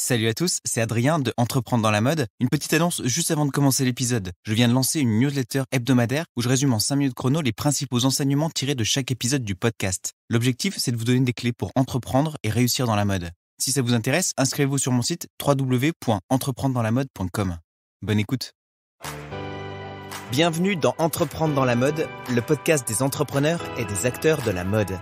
Salut à tous, c'est Adrien de Entreprendre dans la mode. Une petite annonce juste avant de commencer l'épisode. Je viens de lancer une newsletter hebdomadaire où je résume en 5 minutes chrono les principaux enseignements tirés de chaque épisode du podcast. L'objectif, c'est de vous donner des clés pour entreprendre et réussir dans la mode. Si ça vous intéresse, inscrivez-vous sur mon site www.entreprendre-dans-la-mode.com. Bonne écoute. Bienvenue dans Entreprendre dans la mode, le podcast des entrepreneurs et des acteurs de la mode.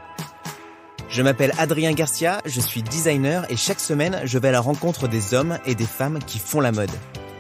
Je m'appelle Adrien Garcia, je suis designer et chaque semaine, je vais à la rencontre des hommes et des femmes qui font la mode.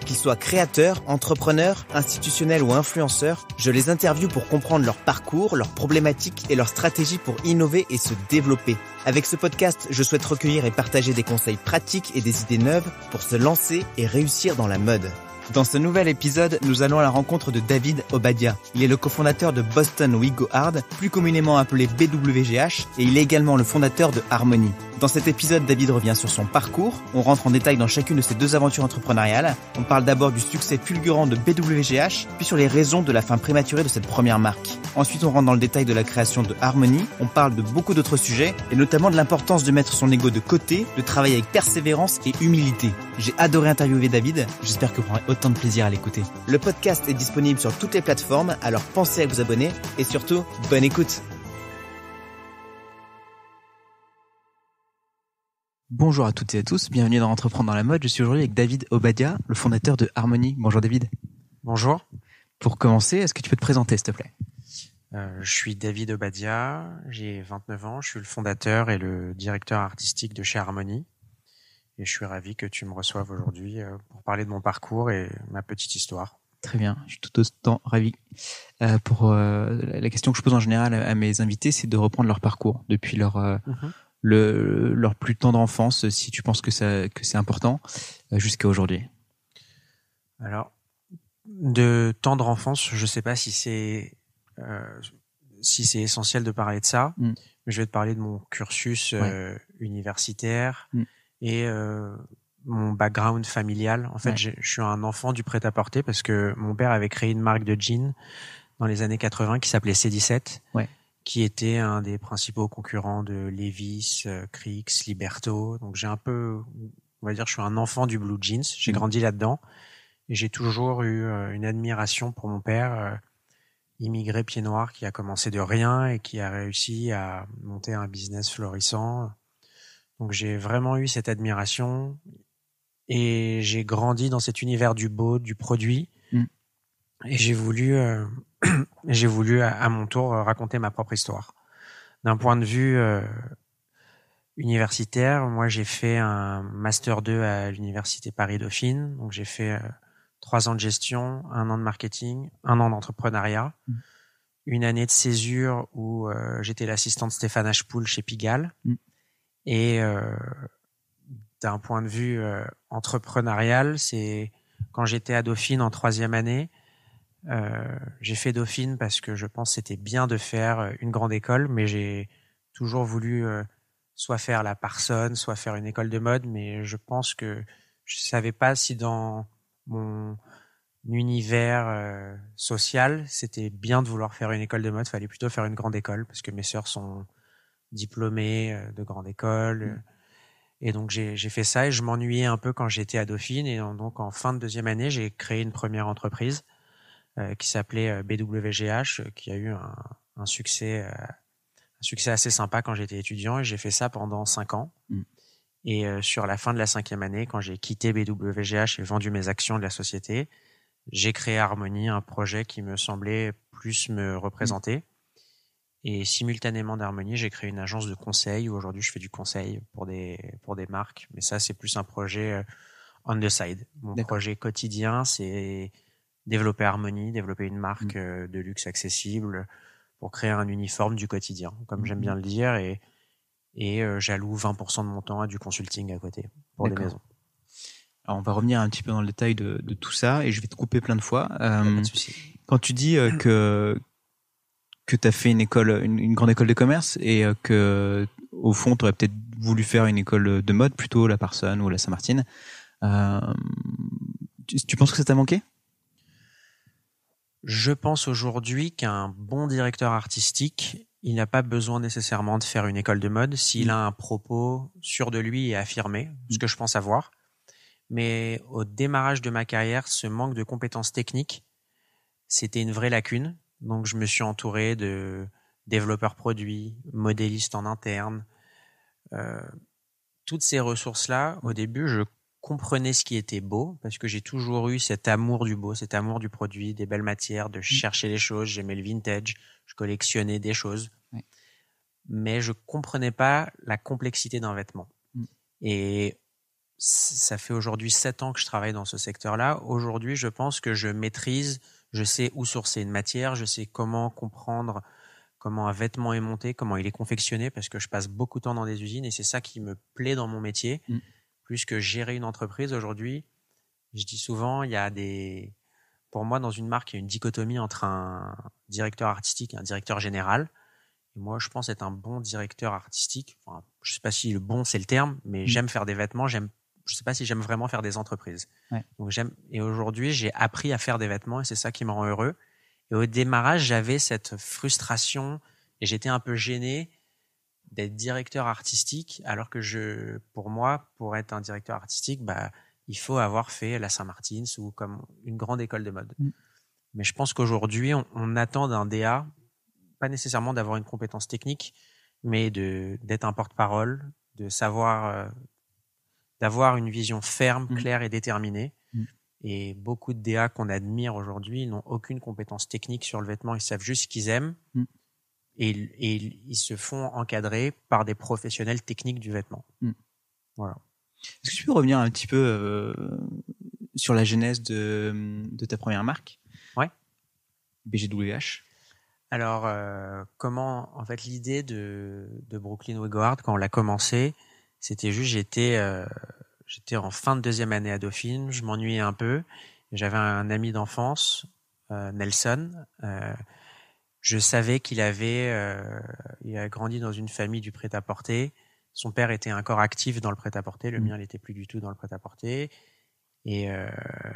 Qu'ils soient créateurs, entrepreneurs, institutionnels ou influenceurs, je les interviewe pour comprendre leur parcours, leurs problématiques et leurs stratégies pour innover et se développer. Avec ce podcast, je souhaite recueillir et partager des conseils pratiques et des idées neuves pour se lancer et réussir dans la mode. Dans ce nouvel épisode, nous allons à la rencontre de David Obadia. Il est le cofondateur de Boston We Go Hard, plus communément appelé BWGH, et il est également le fondateur de Harmony. Dans cet épisode, David revient sur son parcours, on rentre en détail dans chacune de ses deux aventures entrepreneuriales, on parle d'abord du succès fulgurant de BWGH, puis sur les raisons de la fin prématurée de cette première marque. Ensuite, on rentre dans le détail de la création de Harmony, on parle de beaucoup d'autres sujets, et notamment de l'importance de mettre son ego de côté, de travailler avec persévérance et humilité. J'ai adoré interviewer David, j'espère que vous tant de plaisir à l'écouter. Le podcast est disponible sur toutes les plateformes, alors pensez à vous abonner et surtout, bonne écoute. Bonjour à toutes et à tous, bienvenue dans Entreprendre dans la mode. Je suis aujourd'hui avec David Obadia, le fondateur de Harmony. Bonjour David. Bonjour. Pour commencer, est-ce que tu peux te présenter s'il te plaît euh, je suis David Obadia, j'ai 29 ans, je suis le fondateur et le directeur artistique de chez Harmony. Et je suis ravi que tu me reçoives aujourd'hui euh, pour parler de mon parcours et ma petite histoire. Très bien, je suis tout autant ravi. Euh, pour euh, la question que je pose en général à mes invités, c'est de reprendre leur parcours depuis leur mhm. le, leur plus tendre enfance, si tu penses que ça que c'est important, jusqu'à aujourd'hui. Alors, de tendre enfance, je ne sais pas si c'est si c'est essentiel de parler de ça. Mm. mais Je vais te parler de mon cursus universitaire. Mm. Et euh, mon background familial, en fait, je suis un enfant du prêt-à-porter parce que mon père avait créé une marque de jeans dans les années 80 qui s'appelait C17, qui était un des principaux concurrents de Levi's, euh, Crix, Liberto. Donc j'ai un peu, on va dire, je suis un enfant du blue jeans. J'ai mm. grandi là-dedans et j'ai toujours eu euh, une admiration pour mon père immigré pied noir qui a commencé de rien et qui a réussi à monter un business florissant. Donc j'ai vraiment eu cette admiration et j'ai grandi dans cet univers du beau, du produit. Mm. Et j'ai voulu, euh, j'ai voulu à, mon tour euh, raconter ma propre histoire. D'un point de vue euh, universitaire, moi j'ai fait un master 2 à l'université Paris Dauphine. Donc j'ai fait trois ans de gestion, un an de marketing, un an d'entrepreneuriat, mm. une année de césure où j'étais l'assistante Stéphane Ashpool chez Pigalle. Mm. Et euh, d'un point de vue euh, entrepreneurial, c'est quand j'étais à Dauphine en troisième année, euh, j'ai fait Dauphine parce que je pense c'était bien de faire une grande école, mais j'ai toujours voulu soit faire la personne, soit faire une école de mode, mais je pense que je savais pas si dans mon univers social, c'était bien de vouloir faire une école de mode, fallait plutôt faire une grande école parce que mes sœurs sont diplômé euh, de grande école. Mmh. Euh, et donc j'ai fait ça et je m'ennuyais un peu quand j'étais à Dauphine. Et donc en fin de deuxième année, j'ai créé une première entreprise euh, qui s'appelait BWGH, qui a eu un, succès, un succès assez sympa quand j'étais étudiant. Et j'ai fait ça pendant cinq ans. Mmh. Et sur la fin de la cinquième année, quand j'ai quitté BWGH et vendu mes actions de la société, j'ai créé Harmonie, un projet qui me semblait plus me mmh. représenter. Et simultanément d'Harmonie, j'ai créé une agence de conseil où aujourd'hui je fais du conseil pour des, pour des marques. Mais ça, c'est plus un projet euh, on the side. Mon projet quotidien, c'est développer Harmonie, développer une marque mm. euh, de luxe accessible pour créer un uniforme du quotidien, comme j'aime mm-hmm. bien le dire. Et, et euh, j'alloue 20% de mon temps à du consulting à côté pour des maisons. Alors on va revenir un petit peu dans le détail de, de, tout ça et je vais te couper plein de fois. quand tu dis que, que tu as fait une école, une, grande école de commerce et euh, que au fond, tu aurais peut-être voulu faire une école de mode plutôt, la Parsons ou la Saint-Martin. Euh, tu, penses que ça t'a manqué Je pense aujourd'hui qu'un bon directeur artistique, il n'a pas besoin nécessairement de faire une école de mode s'il mm. a un propos sûr de lui et affirmé, ce mm. que je pense avoir. Mais au démarrage de ma carrière, ce manque de compétences techniques, c'était une vraie lacune donc je me suis entouré de développeurs produits, modélistes en interne. Euh, toutes ces ressources-là, au début, je comprenais ce qui était beau parce que j'ai toujours eu cet amour du beau, cet amour du produit, des belles matières, de mmh. chercher les choses. J'aimais le vintage, je collectionnais des choses. Mais je comprenais pas la complexité d'un vêtement. Mmh. Et ça fait aujourd'hui sept ans que je travaille dans ce secteur-là. Aujourd'hui, je pense que je maîtrise je sais où sourcer une matière, je sais comment comprendre comment un vêtement est monté, comment il est confectionné, parce que je passe beaucoup de temps dans des usines et c'est ça qui me plaît dans mon métier, mm. plus que gérer une entreprise. Aujourd'hui, je dis souvent, il y a des... Pour moi, dans une marque, il y a une dichotomie entre un directeur artistique et un directeur général. Et moi, je pense être un bon directeur artistique. je ne sais pas si le bon, c'est le terme, mais mm. j'aime faire des vêtements, j'aime je sais pas si j'aime vraiment faire des entreprises. Donc j'aime et aujourd'hui j'ai appris à faire des vêtements et c'est ça qui me rend heureux. Et au démarrage j'avais cette frustration et j'étais un peu gêné d'être directeur artistique alors que je, pour moi, pour être un directeur artistique, bah il faut avoir fait la Saint-Martins ou comme une grande école de mode. Mm. Mais je pense qu'aujourd'hui on, attend d'un DA pas nécessairement d'avoir une compétence technique, mais de d'être un porte-parole, de savoir euh, d'avoir une vision ferme, mmh. claire et déterminée. Mmh. Et beaucoup de DA qu'on admire aujourd'hui n'ont aucune compétence technique sur le vêtement, ils savent juste ce qu'ils aiment. Mmh. Et, ils, se font encadrer par des professionnels techniques du vêtement. Voilà. Est-ce que tu peux revenir un petit peu euh, sur la genèse de, ta première marque Ouais. BGWH. Alors, euh, comment, en fait, l'idée de, de Brooklyn Wegward, quand on l'a commencé, c'était juste, j'étais, euh, j'étais en fin de deuxième année à Dauphine, je m'ennuyais un peu. J'avais un ami d'enfance, euh, Nelson. Euh, je savais qu'il avait, euh, il a grandi dans une famille du prêt-à-porter. Son père était encore actif dans le prêt-à-porter, le mmh. mien n'était plus du tout dans le prêt-à-porter. Et, euh,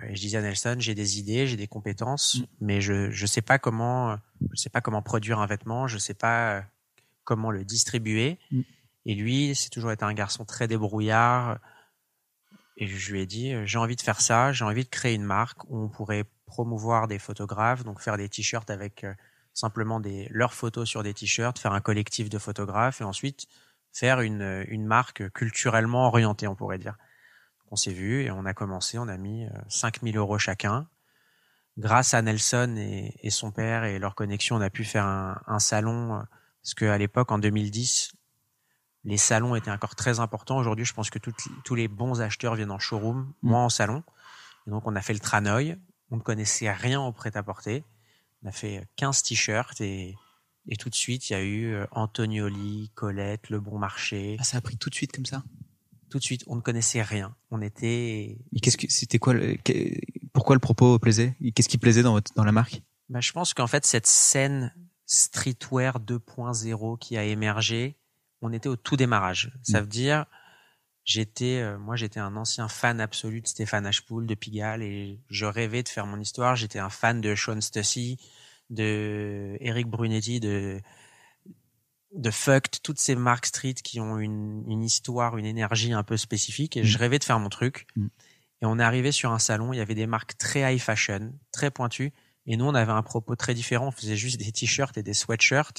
je disais à Nelson, j'ai des idées, j'ai des compétences, mmh. mais je ne sais pas comment je sais pas comment produire un vêtement, je sais pas comment le distribuer. Mmh. Et lui, c'est toujours été un garçon très débrouillard. Et je lui ai dit, euh, j'ai envie de faire ça, j'ai envie de créer une marque où on pourrait promouvoir des photographes, donc faire des t-shirts avec euh, simplement des, leurs photos sur des t-shirts, faire un collectif de photographes et ensuite faire euh, une, marque culturellement orientée, on pourrait dire. On s'est vu et on a commencé, on a mis 5000 euros chacun. Grâce à Nelson et, son père et leur connexion, on a pu faire un, un salon, parce qu'à l'époque, en 2010, les salons étaient encore très importants. Aujourd'hui, je pense que tous les bons acheteurs viennent en showroom, mm. moins en salon. Et donc, on a fait le Tranoï. On ne connaissait rien au prêt-à-porter. On a fait 15 t-shirts et, et, tout de suite, il y a eu euh, Antonioli, Colette, Le Bon Marché. Ah, ça a pris tout de suite comme ça Tout de suite. On ne connaissait rien. On était. qu'est-ce que, c'était quoi Pourquoi le propos plaisait Qu'est-ce qui plaisait dans, votre, dans la marque bah, Je pense qu'en fait, cette scène streetwear 2.0 qui a émergé, on était au tout démarrage. Ça mm. veut dire, j'étais, euh, moi, j'étais un ancien fan absolu de Stéphane Ashpool, de Pigalle, et je rêvais de faire mon histoire. J'étais un fan de Sean Stussy, de Eric Brunetti, de de Fucked, toutes ces marques street qui ont une, histoire, une énergie un peu spécifique. Et je mm. rêvais de faire mon truc. Mm. Et on est arrivé sur un salon, il y avait des marques très high fashion, très pointues. Et nous, on avait un propos très différent. On faisait juste des t-shirts et des sweatshirts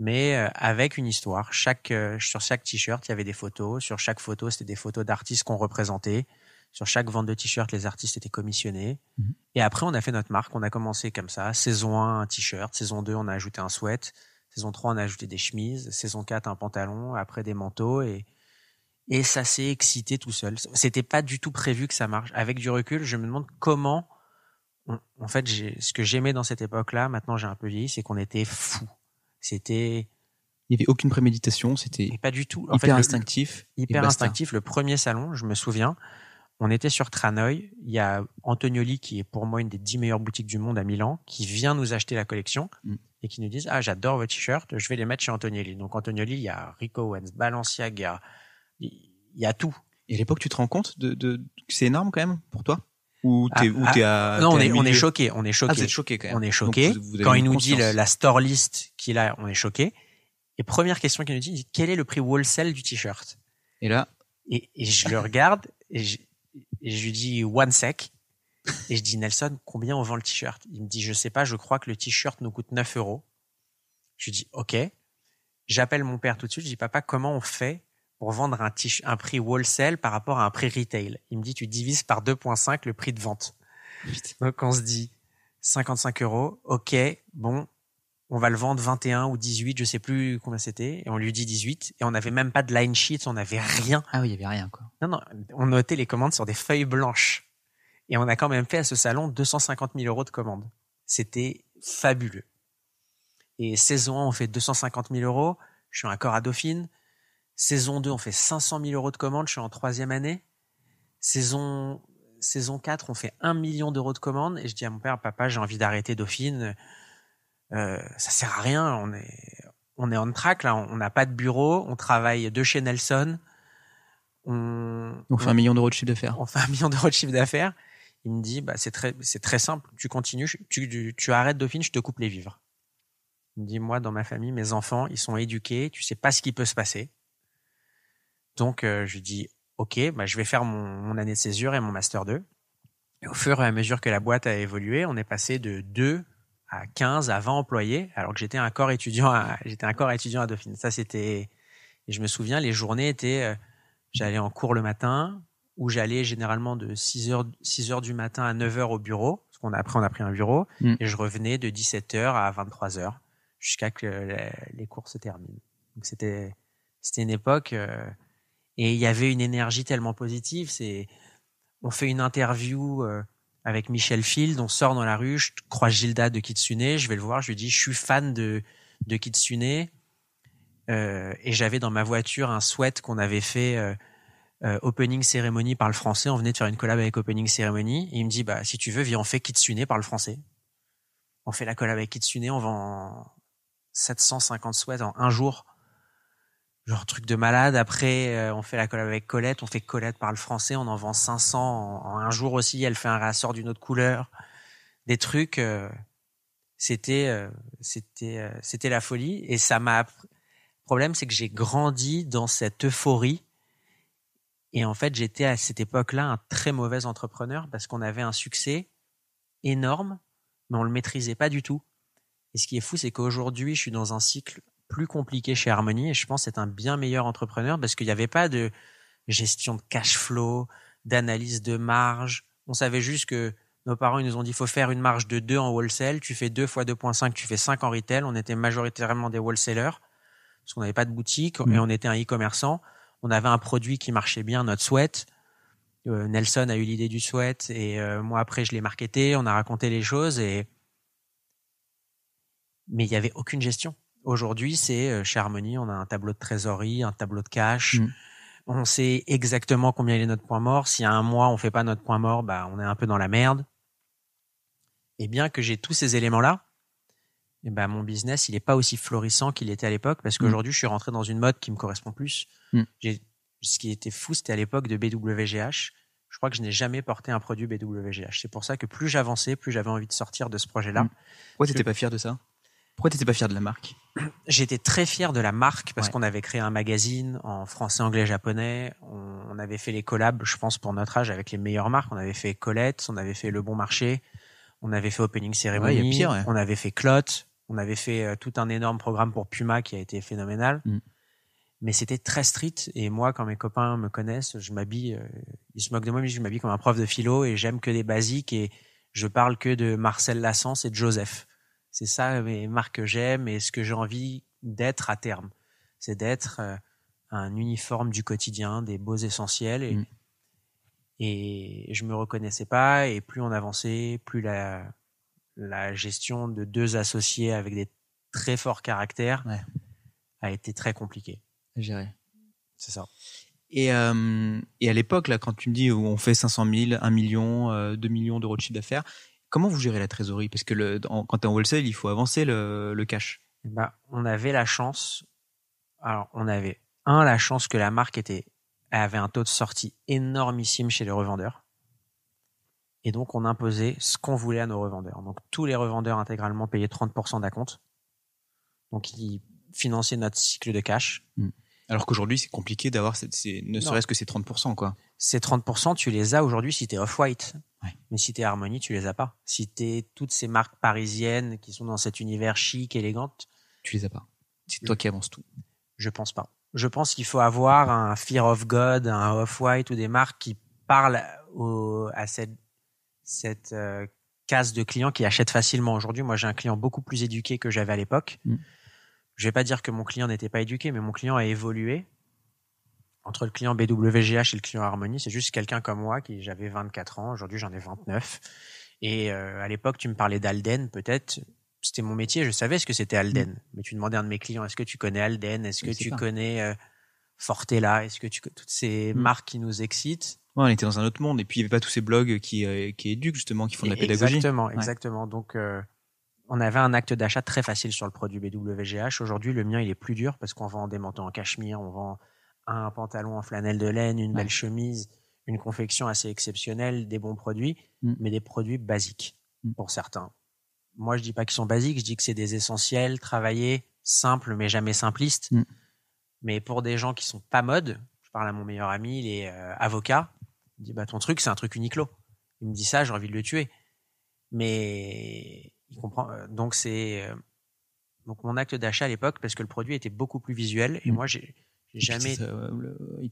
mais euh, avec une histoire. Chaque, euh, sur chaque t-shirt, il y avait des photos. Sur chaque photo, c'était des photos d'artistes qu'on représentait. Sur chaque vente de t shirt les artistes étaient commissionnés. Mhm. Et après, on a fait notre marque. On a commencé comme ça. Saison 1, un t-shirt. Saison 2, on a ajouté un sweat. Saison 3, on a ajouté des chemises. Saison 4, un pantalon. Après, des manteaux. Et, et ça s'est excité tout seul. C'était pas du tout prévu que ça marche. Avec du recul, je me demande comment. en fait, ce que j'aimais dans cette époque-là, maintenant j'ai un peu vieilli, c'est qu'on était fous. C'était. Il n'y avait aucune préméditation, c'était. Pas du tout. En hyper instinctif. Hyper instinctif. Le premier salon, je me souviens, on était sur Tranoï. Il y a Antonioli, qui est pour moi une des dix meilleures boutiques du monde à Milan, qui vient nous acheter la collection mm. et qui nous dit Ah, j'adore vos t-shirts, je vais les mettre chez Antonioli. Donc, Antonioli, il y a Rico Owens, Balenciaga, il y a tout. Et à l'époque, tu te rends compte de, que c'est énorme quand même pour toi ou ah, ah, t'es à non on est on choqué on est choqué ah, quand on est choqué quand il nous dit la, store list qu'il a on est choqué et première question qu'il nous dit quel est le prix wholesale du t-shirt et là et, je le regarde et je, lui dis one sec et je dis Nelson combien on vend le t-shirt il me dit je sais pas je crois que le t-shirt nous coûte 9 euros je lui dis ok j'appelle mon père tout de suite je dis papa comment on fait pour vendre un, prix wholesale par rapport à un prix retail. Il me dit, tu divises par 2.5 le prix de vente. Donc on se dit, 55 euros, ok, bon, on va le vendre 21 ou 18, je sais plus combien c'était, et on lui dit 18, et on n'avait même pas de line sheet, on n'avait rien. Ah oui, il y avait rien, quoi. Non, non, on notait les commandes sur des feuilles blanches. Et on a quand même fait à ce salon 250 000 euros de commandes. C'était fabuleux. Et 16 ans, on fait 250 000 euros. Je suis encore à Dauphine. Saison 2, on fait 500 000 euros de commandes, je suis en troisième année. Saison, saison 4, on fait 1 million d'euros de commandes. Et je dis à mon père, papa, j'ai envie d'arrêter Dauphine. Euh, ça sert à rien, on est, on est on track, là, on n'a pas de bureau, on travaille de chez Nelson. On, fait un million d'euros de chiffre d'affaires. On fait un million d'euros de chiffre d'affaires. Il me dit, bah, c'est très, c'est très simple, tu continues, tu, tu, arrêtes Dauphine, je te coupe les vivres. Il me dit, moi, dans ma famille, mes enfants, ils sont éduqués, tu sais pas ce qui peut se passer. Donc, euh, je lui dis, OK, bah, je vais faire mon, année de césure et mon master 2. Et au fur et à mesure que la boîte a évolué, on est passé de 2 à 15 à 20 employés, alors que j'étais encore étudiant j'étais encore étudiant à Dauphine. Ça, c'était, je me souviens, les journées étaient, euh, j'allais en cours le matin, où j'allais généralement de 6 heures, 6 heures du matin à 9 heures au bureau, parce qu'on a, on a pris un bureau, mm. et je revenais de 17 heures à 23 heures, jusqu'à que les, cours se terminent. Donc, c'était, c'était une époque, euh, et il y avait une énergie tellement positive. C'est, on fait une interview euh, avec Michel Field, on sort dans la rue, je croise Gilda de Kitsune, je vais le voir, je lui dis, je suis fan de, de Kitsune. Euh, et j'avais dans ma voiture un sweat qu'on avait fait euh, euh, opening cérémonie par le français. On venait de faire une collab avec opening cérémonie. Et il me dit, bah, si tu veux, viens, on fait Kitsune par le français. On fait la collab avec Kitsune, on vend 750 sweats en un jour genre truc de malade. Après, euh, on fait la collab avec Colette, on fait Colette parle français, on en vend 500 en, un jour aussi. Elle fait un réassort d'une autre couleur, des trucs. Euh, c'était, euh, c'était, c'était la folie. Et ça m'a. Problème, c'est que j'ai grandi dans cette euphorie. Et en fait, j'étais à cette époque-là un très mauvais entrepreneur parce qu'on avait un succès énorme, mais on le maîtrisait pas du tout. Et ce qui est fou, c'est qu'aujourd'hui, je suis dans un cycle plus compliqué chez Harmony et je pense c'est un bien meilleur entrepreneur parce qu'il n'y avait pas de gestion de cash flow, d'analyse de marge. On savait juste que nos parents nous ont dit faut faire une marge de 2 en wholesale, tu fais 2 fois 2.5, tu fais 5 en retail. On était majoritairement des wholesalers parce qu'on n'avait pas de boutique mm. et on était un e-commerçant. On avait un produit qui marchait bien, notre sweat. Euh, Nelson a eu l'idée du sweat et euh, moi après je l'ai marketé, on a raconté les choses et mais il n'y avait aucune gestion. Aujourd'hui, c'est euh, chez Harmony, on a un tableau de trésorerie, un tableau de cash. Mm. On sait exactement combien il est notre point mort. Si à un mois, on fait pas notre point mort, bah, on est un peu dans la merde. Et bien que j'ai tous ces éléments-là, eh ben, mon business, il n'est pas aussi florissant qu'il était à l'époque parce mm. qu'aujourd'hui, je suis rentré dans une mode qui me correspond plus. Mm. j'ai Ce qui était fou, c'était à l'époque de BWGH. Je crois que je n'ai jamais porté un produit BWGH. C'est pour ça que plus j'avançais, plus j'avais envie de sortir de ce projet-là. Pourquoi tu n'étais pas fier de ça Pourquoi tu pas fier de la marque j'étais très fier de la marque parce qu'on avait créé un magazine en français, anglais, japonais. On, avait fait les collabs, je pense, pour notre âge, avec les meilleures marques. On avait fait Colette, on avait fait Le Bon Marché, on avait fait Opening Ceremony, on avait fait Clot, on avait fait euh, tout un énorme programme pour Puma qui a été phénoménal. Mm. Mais c'était très strict et moi, quand mes copains me connaissent, je m'habille, euh, ils se moquent de moi, mais je m'habille comme un prof de philo et j'aime que des basiques et je parle que de Marcel Lassance et de Joseph c'est ça mes marques que j'aime et ce que j'ai envie d'être à terme. C'est d'être euh, un uniforme du quotidien, des beaux essentiels. Et, mm. et je me reconnaissais pas. Et plus on avançait, plus la, la gestion de deux associés avec des très forts caractères a été très compliquée. Gérer. C'est ça. Et, euh, et à l'époque, là, quand tu me dis on fait 500 000, 1 million, 2 euh, millions d'euros de chiffre d'affaires, Comment vous gérez la trésorerie Parce que le, quand tu es en wholesale, il faut avancer le, cash. Bah, on avait la chance. Alors, on avait, un, la chance que la marque était, avait un taux de sortie énormissime chez les revendeurs. Et donc, on imposait ce qu'on voulait à nos revendeurs. Donc, tous les revendeurs intégralement payaient 30% d'acompte. Donc, ils finançaient notre cycle de cash. Mm. Alors qu'aujourd'hui, c'est compliqué d'avoir ne serait-ce que ces 30%. Quoi. Ces 30%, tu les as aujourd'hui si tu es off-white. Mais si tu es Harmony, tu les as pas. Si tu es toutes ces marques parisiennes qui sont dans cet univers chic, élégante. Tu les as pas. C'est toi qui avances tout. Je pense pas. Je pense qu'il faut avoir un Fear of God, un Off-White ou des marques qui parlent à cette, cette euh, case de clients qui achètent facilement. Aujourd'hui, moi, j'ai un client beaucoup plus éduqué que j'avais à l'époque. Mm je vais pas dire que mon client n'était pas éduqué, mais mon client a évolué entre le client BWGH et le client Harmonie. C'est juste quelqu'un comme moi qui j'avais 24 ans, aujourd'hui j'en ai 29. Et euh, à l'époque, tu me parlais d'Alden, peut-être. C'était mon métier, je savais ce que c'était Alden. Mm. Mais tu demandais à un de mes clients, est-ce que tu connais Alden Est-ce que, tu connais euh, Fortella Est-ce que tu toutes ces mm. marques qui nous excitent Ouais, on était dans un autre monde. Et puis, il n'y avait pas tous ces blogs qui, euh, qui éduquent, justement, qui font de la pédagogie. Exactement, exactement. Donc, on avait un acte d'achat très facile sur le produit BWGH. Aujourd'hui, le mien, il est plus dur parce qu'on vend des manteaux en cachemire, on vend un pantalon en flanelle de laine, une belle chemise, une confection assez exceptionnelle, des bons produits, mm. mais des produits basiques mm. pour certains. Moi, je dis pas qu'ils sont basiques, je dis que c'est des essentiels, travaillés, simples, mais jamais simplistes. Mm. Mais pour des gens qui sont pas mode, je parle à mon meilleur ami, il est euh, avocat, il dit bah, ton truc, c'est un truc uniclo. Il me dit ça, j'ai envie de le tuer. Mais euh, donc c'est euh, donc mon acte d'achat à l'époque parce que le produit était beaucoup plus visuel et mm. moi j'ai jamais euh,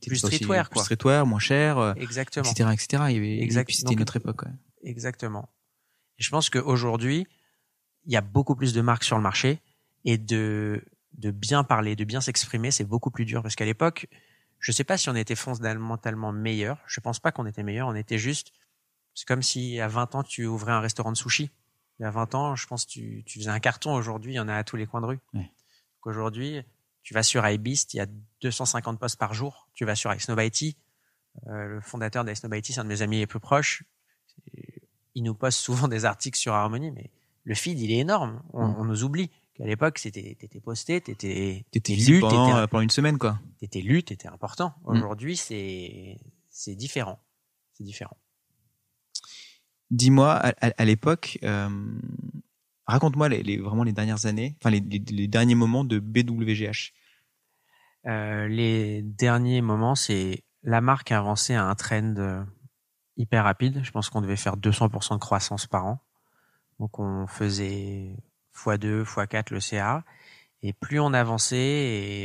plus streetwear quoi. moins cher, exactement, etc., etc. Il c'était notre époque. Exactement. Et je pense qu'aujourd'hui, il y a beaucoup plus de marques sur le marché et de de bien parler, de bien s'exprimer, c'est beaucoup plus dur parce qu'à l'époque, je sais pas si on était fondamentalement meilleur. Je pense pas qu'on était meilleur. On était juste. C'est comme si à 20 ans tu ouvrais un restaurant de sushi il y a 20 ans, je pense tu, tu faisais un carton. Aujourd'hui, il y en a à tous les coins de rue. Aujourd'hui, tu vas sur iBeast, il y a 250 postes par jour. Tu vas sur iSnowByte, euh, le fondateur d'iSnowByte, c'est un de mes amis les plus proches. Il nous poste souvent des articles sur Harmony, mais le feed, il est énorme. On, on nous oublie qu'à l'époque, c'était étais posté, tu étais lu pendant, étais, euh, pendant une semaine quoi. étais lu, étais important. Mm. Aujourd'hui, c'est c'est différent. C'est différent. Dis-moi, à, l'époque, euh, raconte-moi les, vraiment les dernières années, enfin les, derniers moments de BWGH. Euh, les derniers moments, c'est la marque a avancé à un trend euh, hyper rapide. Je pense qu'on devait faire 200% de croissance par an. Donc on faisait x2, x4 le CA. Et plus on avançait,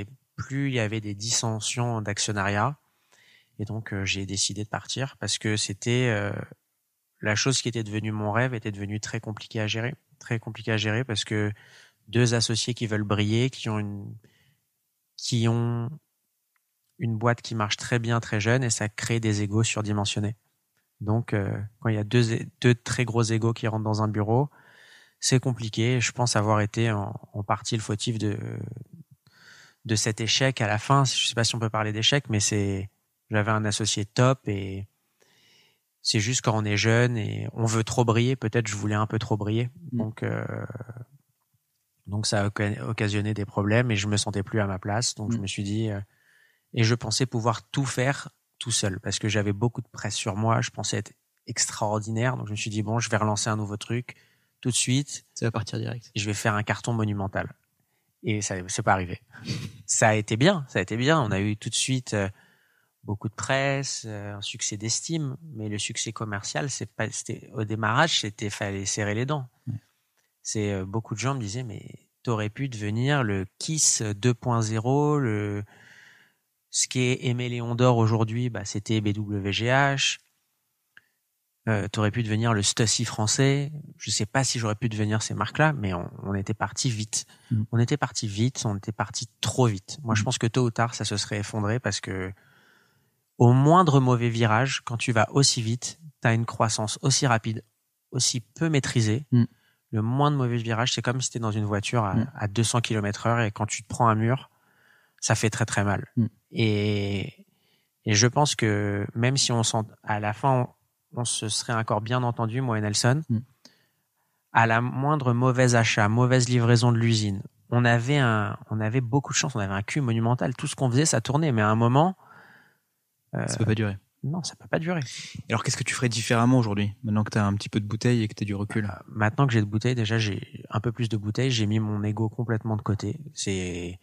et plus il y avait des dissensions d'actionnariat. Et donc j'ai décidé de partir parce que c'était euh, la chose qui était devenue mon rêve était devenue très compliquée à gérer, très compliquée à gérer parce que deux associés qui veulent briller, qui ont une, qui ont une boîte qui marche très bien, très jeune, et ça crée des égos surdimensionnés. Donc, euh, quand il y a deux, deux très gros égos qui rentrent dans un bureau, c'est compliqué. Je pense avoir été en, en, partie le fautif de, de cet échec à la fin. Je ne sais pas si on peut parler d'échec, mais c'est, j'avais un associé top et c'est juste quand on est jeune et on veut trop briller. Peut-être je voulais un peu trop briller. Mm. Donc, euh, donc ça a occasionné des problèmes et je me sentais plus à ma place. Donc je mm. me suis dit, euh, et je pensais pouvoir tout faire tout seul parce que j'avais beaucoup de presse sur moi. Je pensais être extraordinaire. Donc je me suis dit, bon, je vais relancer un nouveau truc tout de suite. Ça va partir direct. je vais faire un carton monumental. Et ça, c'est pas arrivé. ça a été bien. Ça a été bien. On a eu tout de suite. Euh, beaucoup de presse, euh, un succès d'estime, mais le succès commercial, c'est pas, au démarrage, c'était fallait serrer les dents. C'est euh, beaucoup de gens me disaient mais t'aurais pu devenir le Kiss 2.0, le ce qui est Aimé Léon d'Or aujourd'hui, bah, c'était BWGH. Euh, t'aurais pu devenir le Stussy français. Je sais pas si j'aurais pu devenir ces marques-là, mais on, on était parti vite. Mm. On était parti vite, on était parti trop vite. Moi, je mm. pense que tôt ou tard, ça se serait effondré parce que au moindre mauvais virage, quand tu vas aussi vite, tu as une croissance aussi rapide, aussi peu maîtrisée. Mm. Le moindre mauvais virage, c'est comme si tu dans une voiture à, 200 mm. km/h et quand tu te prends un mur, ça fait très très mal. Mm. Et, je pense que même si on sent, à la fin, on, se serait encore bien entendu, moi et Nelson, à la moindre mauvaise achat, mauvaise livraison de l'usine, on avait un, on avait beaucoup de chance, on avait un cul monumental. Tout ce qu'on faisait, ça tournait. Mais à un moment, euh, ça peut pas durer. Non, ça peut pas durer. Alors, qu'est-ce que tu ferais différemment aujourd'hui, maintenant que tu as un petit peu de bouteille et que tu as du recul bah, Maintenant que j'ai de bouteille, déjà, j'ai un peu plus de bouteille, j'ai mis mon ego complètement de côté. C'est,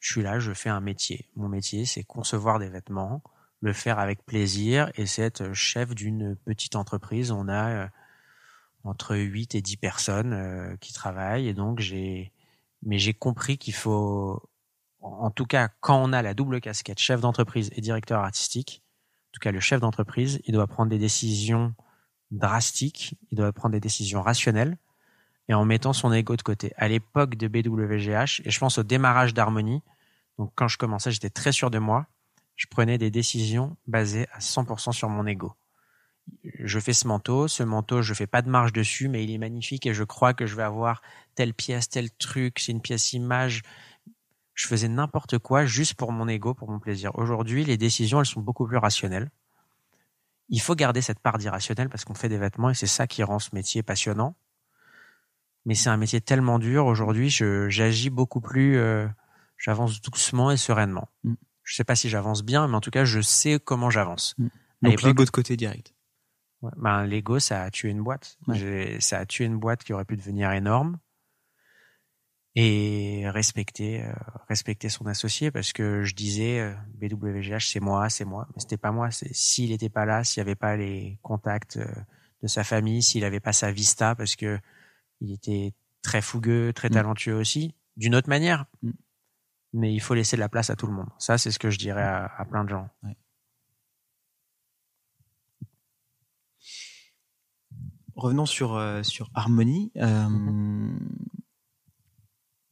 je suis là, je fais un métier. Mon métier, c'est concevoir des vêtements, le faire avec plaisir et c'est être chef d'une petite entreprise. On a euh, entre 8 et 10 personnes euh, qui travaillent et donc j'ai, mais j'ai compris qu'il faut en tout cas, quand on a la double casquette chef d'entreprise et directeur artistique, en tout cas le chef d'entreprise, il doit prendre des décisions drastiques, il doit prendre des décisions rationnelles et en mettant son ego de côté. À l'époque de BWGH, et je pense au démarrage d'Harmonie, donc quand je commençais, j'étais très sûr de moi, je prenais des décisions basées à 100% sur mon ego. Je fais ce manteau, ce manteau, je fais pas de marge dessus, mais il est magnifique et je crois que je vais avoir telle pièce, tel truc, c'est une pièce image, je faisais n'importe quoi juste pour mon ego, pour mon plaisir. Aujourd'hui, les décisions, elles sont beaucoup plus rationnelles. Il faut garder cette part d'irrationnel parce qu'on fait des vêtements et c'est ça qui rend ce métier passionnant. Mais c'est un métier tellement dur. Aujourd'hui, j'agis beaucoup plus, euh, j'avance doucement et sereinement. Je mm. Je sais pas si j'avance bien, mais en tout cas, je sais comment j'avance. Mm. Donc l'ego de côté direct. Ouais, ben, l'ego, ça a tué une boîte. Ça a tué une boîte qui aurait pu devenir énorme et respecter euh, respecter son associé parce que je disais BWGH euh, c'est moi c'est moi mais c'était pas moi s'il n'était pas là s'il n'y avait pas les contacts euh, de sa famille s'il n'avait pas sa vista parce que il était très fougueux très mm. talentueux aussi d'une autre manière mm. mais il faut laisser de la place à tout le monde ça c'est ce que je dirais à, plein de gens revenons sur sur harmonie mm-hmm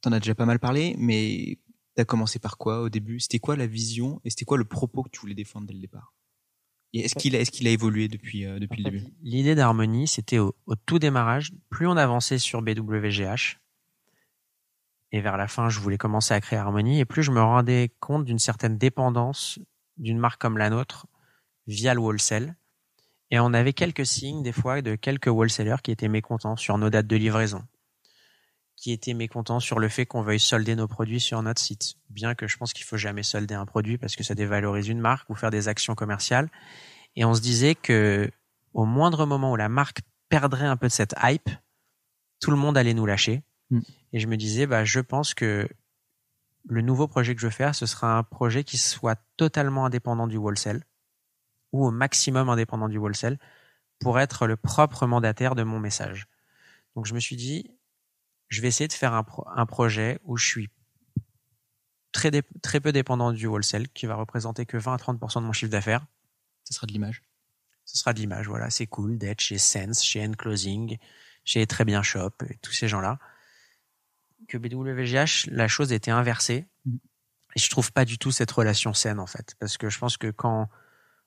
t'en as déjà pas mal parlé, mais tu as commencé par quoi au début C'était quoi la vision et c'était quoi le propos que tu voulais défendre dès le départ Et est-ce qu'il a, a, évolué depuis, euh, depuis le début L'idée d'harmonie, c'était au, tout démarrage. Plus on avançait sur BWGH, et vers la fin, je voulais commencer à créer harmonie, et plus je me rendais compte d'une certaine dépendance d'une marque comme la nôtre via le wholesale. Et on avait quelques signes, des fois, de quelques wholesalers qui étaient mécontents sur nos dates de livraison qui étaient mécontents sur le fait qu'on veuille solder nos produits sur notre site. Bien que je pense qu'il faut jamais solder un produit parce que ça dévalorise une marque ou faire des actions commerciales. Et on se disait que au moindre moment où la marque perdrait un peu de cette hype, tout le monde allait nous lâcher. Mm. Et je me disais, bah, je pense que le nouveau projet que je veux faire, ce sera un projet qui soit totalement indépendant du wholesale ou au maximum indépendant du wholesale pour être le propre mandataire de mon message. Donc je me suis dit, je vais essayer de faire un, projet où je suis très, très peu dépendant du wholesale, qui va représenter que 20 à 30% de mon chiffre d'affaires. Ce sera de l'image. Ce sera de l'image, voilà. C'est cool d'être chez Sense, chez Enclosing, chez Très Bien Shop, et tous ces gens-là. Que BWGH, la chose était inversée. Mm-hmm. Et je trouve pas du tout cette relation saine, en fait. Parce que je pense que quand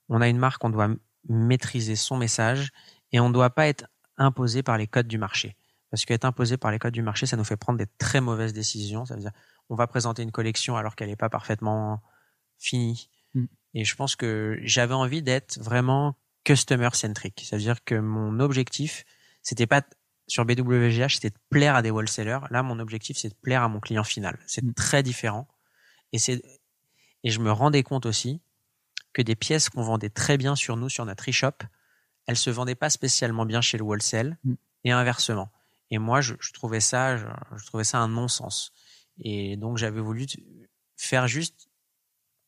on a une marque, on doit maîtriser son message et on ne doit pas être imposé par les codes du marché parce qu'être imposé par les codes du marché, ça nous fait prendre des très mauvaises décisions. Ça veut dire, on va présenter une collection alors qu'elle n'est pas parfaitement finie. Mm. Et je pense que j'avais envie d'être vraiment customer centric. Ça veut dire que mon objectif, c'était pas sur BWGH, c'était de plaire à des wholesalers. Là, mon objectif, c'est de plaire à mon client final. C'est mm. très différent. Et c'est et je me rendais compte aussi que des pièces qu'on vendait très bien sur nous, sur notre e-shop, elles se vendaient pas spécialement bien chez le wholesale mm. et inversement. Et moi, je, trouvais ça, je, trouvais ça un non-sens. Et donc, j'avais voulu faire juste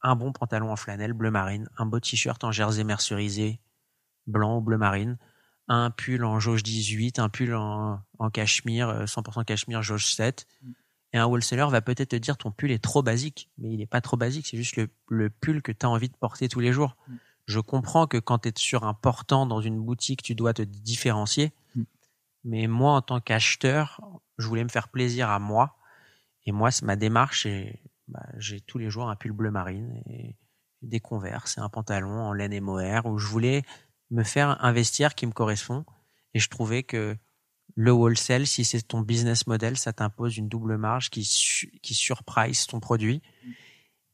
un bon pantalon en flanelle bleu marine, un beau t-shirt en jersey mercerisé blanc ou bleu marine, un pull en jauge 18, un pull en, en cachemire, 100% euh, cachemire jauge 7. Mm. Et un wholesaler va peut-être te dire ton pull est trop basique, mais il n'est pas trop basique, c'est juste le, pull que tu as envie de porter tous les jours. Mm. Je comprends que quand tu es sur un portant dans une boutique, tu dois te différencier, mm. Mais moi, en tant qu'acheteur, je voulais me faire plaisir à moi. Et moi, c'est ma démarche, bah, j'ai tous les jours un pull bleu marine et des converses et un pantalon en laine et mohair où je voulais me faire investir qui me correspond. Et je trouvais que le wholesale, si c'est ton business model, ça t'impose une double marge qui, qui surprice ton produit.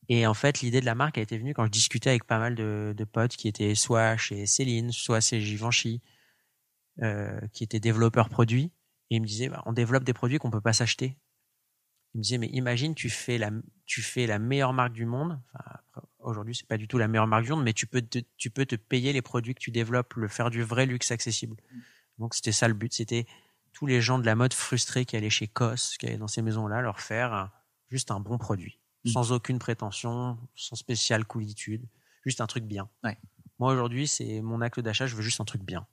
Et en fait, l'idée de la marque a été venue quand je discutais avec pas mal de, de potes qui étaient soit chez Céline, soit chez Givenchy, euh, qui était développeur produit, et il me disait, bah, on développe des produits qu'on peut pas s'acheter. Il me disait, mais imagine, tu fais la, tu fais la meilleure marque du monde. Enfin, aujourd'hui, c'est pas du tout la meilleure marque du monde, mais tu peux, te, tu peux te payer les produits que tu développes, le faire du vrai luxe accessible. Mm. Donc c'était ça le but, c'était tous les gens de la mode frustrés qui allaient chez COS, qui allaient dans ces maisons-là, leur faire juste un bon produit, mm. sans aucune prétention, sans spéciale coolitude, juste un truc bien. Moi aujourd'hui, c'est mon acte d'achat, je veux juste un truc bien.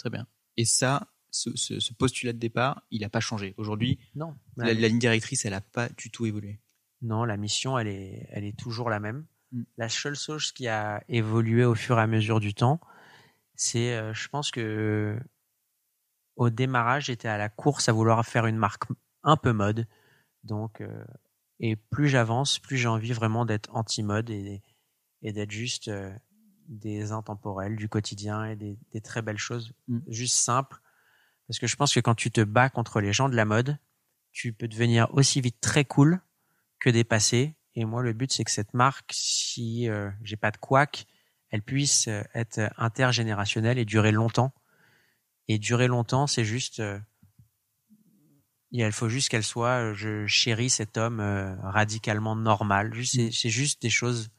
Très bien. Et ça, ce, postulat de départ, il n'a pas changé. Aujourd'hui, non. La, ligne directrice, elle n'a pas du tout évolué. Non, la mission, elle est, elle est toujours la même. Mm. La seule chose qui a évolué au fur et à mesure du temps, c'est, euh, je pense que au démarrage, j'étais à la course à vouloir faire une marque un peu mode. Donc, euh, et plus j'avance, plus j'ai envie vraiment d'être anti-mode et, d'être juste euh, des intemporels, du quotidien et des, très belles choses, mm. juste simples. Parce que je pense que quand tu te bats contre les gens de la mode, tu peux devenir aussi vite très cool que dépassé. Et moi, le but, c'est que cette marque, si euh, j'ai pas de couac, elle puisse euh, être intergénérationnelle et durer longtemps. Et durer longtemps, c'est juste euh, il faut juste qu'elle soit je chéris cet homme radicalement normal. Mm. C'est juste des choses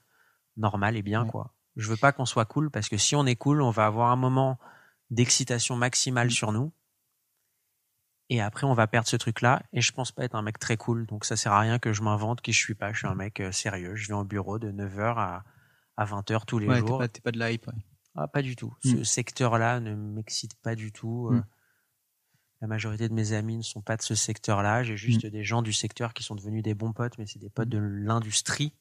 normales et bien quoi. Je veux pas qu'on soit cool parce que si on est cool, on va avoir un moment d'excitation maximale mm. sur nous. Et après, on va perdre ce truc-là. Et je pense pas être un mec très cool. Donc, ça sert à rien que je m'invente qui je suis pas. Je suis un mec euh, sérieux. Je vais au bureau de 9h à, 20h tous les jours. T'es pas, pas de la hype. Ah, pas du tout. Mm. Ce secteur-là ne m'excite pas du tout. Euh. Mm. La majorité de mes amis ne sont pas de ce secteur-là. J'ai juste des gens du secteur qui sont devenus des bons potes, mais c'est des potes de l'industrie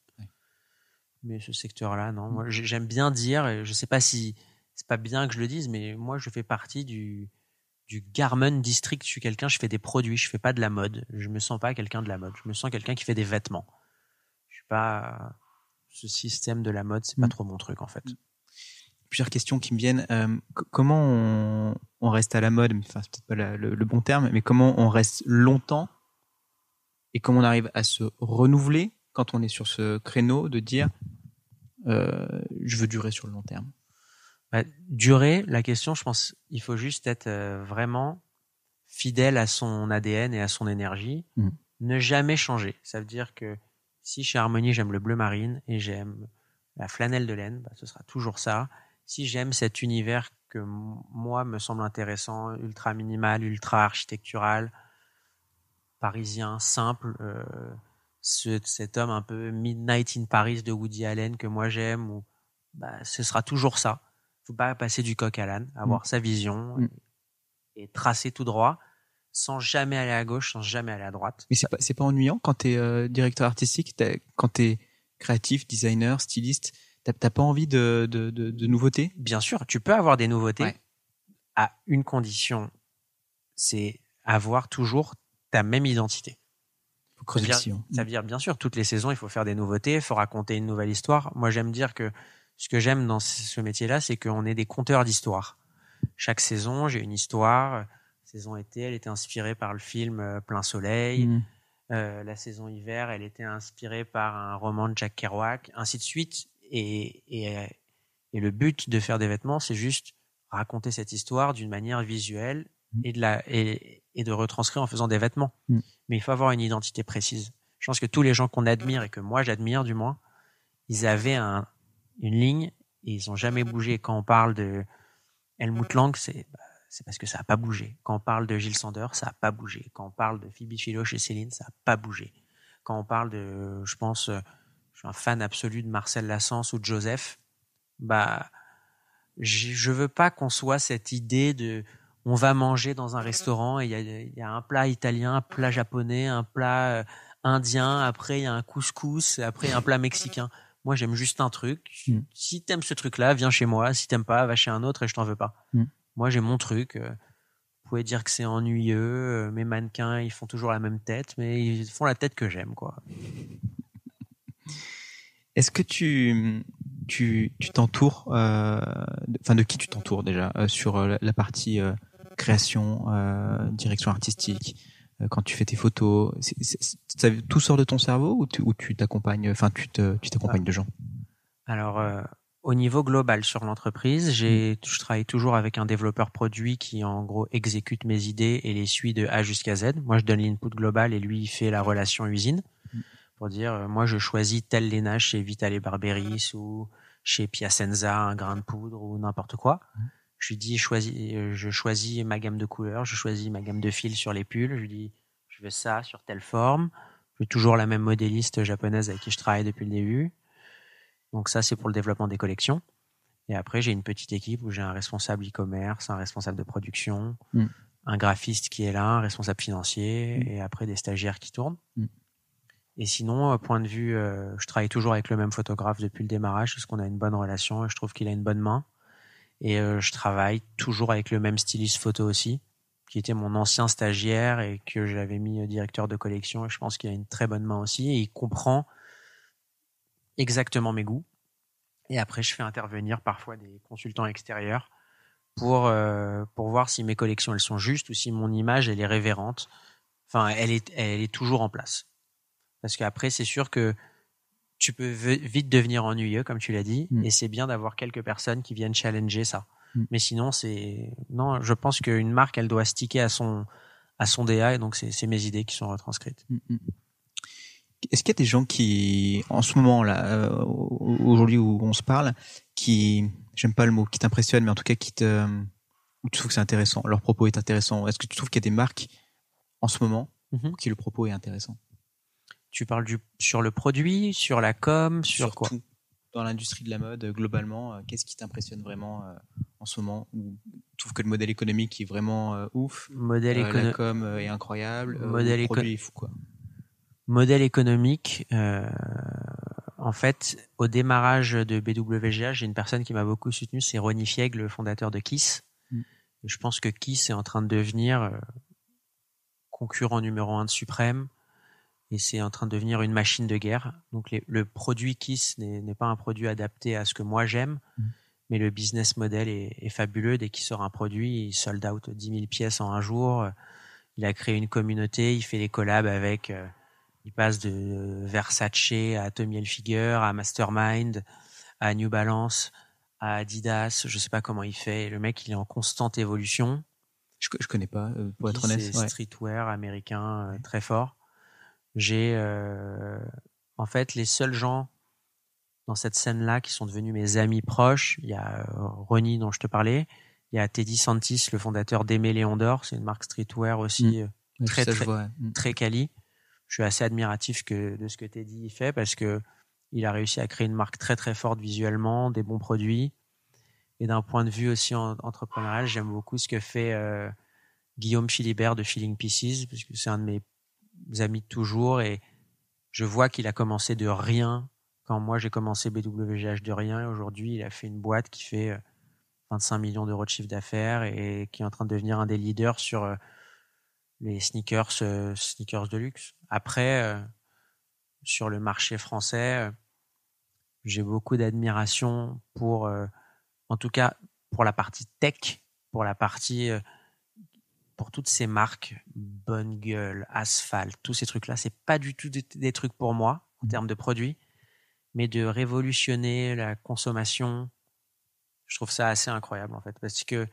mais ce secteur-là, non. Mmh. Moi, j'aime bien dire, je ne sais pas si c'est pas bien que je le dise, mais moi, je fais partie du, du Garmin District. Je suis quelqu'un, je fais des produits, je fais pas de la mode. Je me sens pas quelqu'un de la mode. Je me sens quelqu'un qui fait des vêtements. Je suis pas ce système de la mode, c'est pas mmh. trop mon truc en fait. Mmh. Plusieurs questions qui me viennent. Euh, comment on, reste à la mode Enfin, n'est peut-être pas le bon terme, mais comment on reste longtemps et comment on arrive à se renouveler quand on est sur ce créneau, de dire euh, je veux durer sur le long terme bah, Durer, la question, je pense, il faut juste être euh, vraiment fidèle à son ADN et à son énergie. Mm. Ne jamais changer. Ça veut dire que si chez Harmonie, j'aime le bleu marine et j'aime la flanelle de laine, bah, ce sera toujours ça. Si j'aime cet univers que moi me semble intéressant, ultra minimal, ultra architectural, parisien, simple, euh, cet homme un peu Midnight in Paris de Woody Allen que moi j'aime, ou bah, ce sera toujours ça. Faut pas passer du coq à l'âne, avoir mm. sa vision mm. et, tracer tout droit sans jamais aller à gauche, sans jamais aller à droite. Mais c'est pas, pas ennuyant quand tu es euh, directeur artistique, quand tu es créatif, designer, styliste, t'as pas envie de, de, nouveautés Bien sûr, tu peux avoir des nouveautés à une condition, c'est avoir toujours ta même identité. Ça veut dire, bien sûr, toutes les saisons, il faut faire des nouveautés, il faut raconter une nouvelle histoire. Moi, j'aime dire que ce que j'aime dans ce métier-là, c'est qu'on est des conteurs d'histoire. Chaque saison, j'ai une histoire. La saison été, elle était inspirée par le film euh, Plein Soleil. Mm. Euh, la saison hiver, elle était inspirée par un roman de Jack Kerouac, ainsi de suite. Et, et, euh, et le but de faire des vêtements, c'est juste raconter cette histoire d'une manière visuelle mm. et de la et, et de retranscrire en faisant des vêtements. Mm. Mais il faut avoir une identité précise. Je pense que tous les gens qu'on admire et que moi j'admire du moins, ils avaient une ligne et ils n'ont jamais bougé. Quand on parle de Helmut Lang, c'est bah, parce que ça n'a pas bougé. Quand on parle de Gilles Sander, ça n'a pas bougé. Quand on parle de Phoebe Philo chez Céline, ça n'a pas bougé. Quand on parle de, je pense, euh, je suis un fan absolu de Marcel Lassance ou de Joseph, bah, je ne veux pas qu'on soit cette idée de on va manger dans un restaurant et il y a, un plat italien, un plat japonais, un plat euh, indien, après il y a un couscous, après un plat mexicain. Moi, j'aime juste un truc. Mm. Si t'aimes ce truc-là, viens chez moi. Si t'aimes pas, va chez un autre et je t'en veux pas. Mm. Moi, j'ai mon truc. Euh. Vous pouvez dire que c'est ennuyeux. Euh, mes mannequins, ils font toujours la même tête, mais ils font la tête que j'aime, quoi. Est-ce que tu tu t'entoures, tu de, qui tu t'entoures déjà sur la, partie création, euh, direction artistique, euh, quand tu fais tes photos, tout sort de ton cerveau ou tu, t'accompagnes, enfin tu, t'accompagnes de gens Alors euh, au niveau global sur l'entreprise, j'ai, je travaille toujours avec un développeur produit qui en gros exécute mes idées et les suit de A jusqu'à Z. Moi, je donne l'input global et lui il fait la relation usine pour dire, moi, je choisis tel l'énage chez Vitaly Barberis ou chez Piacenza, un grain de poudre ou n'importe quoi je lui dis euh, je choisis ma gamme de couleurs, je choisis ma gamme de fils sur les pulls, je lui dis je veux ça sur telle forme. J'ai toujours la même modéliste japonaise avec qui je travaille depuis le début. Donc ça c'est pour le développement des collections. Et après j'ai une petite équipe où j'ai un responsable e-commerce, un responsable de production, mm. un graphiste qui est là, un responsable financier mm. et après des stagiaires qui tournent. Mm. Et sinon, euh, point de vue, euh, je travaille toujours avec le même photographe depuis le démarrage parce qu'on a une bonne relation et je trouve qu'il a une bonne main. Et euh, je travaille toujours avec le même styliste photo aussi, qui était mon ancien stagiaire et que j'avais mis euh, directeur de collection. Et je pense qu'il a une très bonne main aussi. Et il comprend exactement mes goûts. Et après, je fais intervenir parfois des consultants extérieurs pour, euh, pour voir si mes collections elles sont justes ou si mon image elle est révérente. Enfin, elle est, elle est toujours en place. Parce qu'après, c'est sûr que tu peux vite devenir ennuyeux, comme tu l'as dit, mm. et c'est bien d'avoir quelques personnes qui viennent challenger ça. Mm. Mais sinon, c'est non, je pense qu'une marque, elle doit sticker à son à son DA, et donc c'est mes idées qui sont retranscrites. Mm, Est-ce qu'il y a des gens qui, en ce moment là, euh, aujourd'hui où on se parle, qui, j'aime pas le mot, qui t'impressionnent, mais en tout cas qui te, tu trouves que c'est intéressant, leur propos est intéressant. Est-ce que tu trouves qu'il y a des marques en ce moment mm-hmm. qui le propos est intéressant tu parles du, sur le produit, sur la com, sur, quoi Dans l'industrie de la mode, euh, globalement, euh, qu'est-ce qui t'impressionne vraiment euh, en ce moment Tu trouves que le modèle économique est vraiment ouf Modèle économique. La com est incroyable. Modèle le produit est fou, quoi. Modèle économique. en fait, au démarrage de BWGA, j'ai une personne qui m'a beaucoup soutenu, c'est Ronny Fieg, le fondateur de Kiss. Mm. Je pense que Kiss est en train de devenir concurrent numéro un de Suprême et c'est en train de devenir une machine de guerre. Donc le produit Kiss n'est pas un produit adapté à ce que moi j'aime, mhm. mais le business model est, fabuleux. Dès qu'il sort un produit, il sold out 10 000 pièces en un jour. Il a créé une communauté, il fait des collabs avec, euh, il passe de Versace à Tommy Hilfiger, à Mastermind, à New Balance, à Adidas. Je sais pas comment il fait. Le mec, il est en constante évolution. Je, je connais pas, euh, pour être honnête. C'est ouais. streetwear américain euh, très fort. J'ai euh, en fait les seuls gens dans cette scène-là qui sont devenus mes amis proches. Il y a euh, Ronnie dont je te parlais, il y a Teddy Santis, le fondateur d'Aimé Léon d'Or, c'est une marque streetwear aussi mm. euh, très, très, mm. très quali. Je suis assez admiratif que, de ce que Teddy fait parce que il a réussi à créer une marque très très forte visuellement, des bons produits. Et d'un point de vue aussi entrepreneurial, j'aime beaucoup ce que fait Guillaume Philibert de Feeling Pieces, parce que c'est un de mes amis de toujours et je vois qu'il a commencé de rien. Quand moi j'ai commencé BWGH de rien, et aujourd'hui il a fait une boîte qui fait 25 euh, millions d'euros de chiffre d'affaires et qui est en train de devenir un des leaders sur euh, les sneakers, euh, sneakers de luxe. Après, sur le marché français, j'ai beaucoup d'admiration pour, en tout cas, pour la partie tech, pour la partie pour toutes ces marques, Bonne Gueule, asphalte, tous ces trucs-là, c'est pas du tout des, trucs pour moi en mmh. termes de produits, mais de révolutionner la consommation, je trouve ça assez incroyable en fait, parce que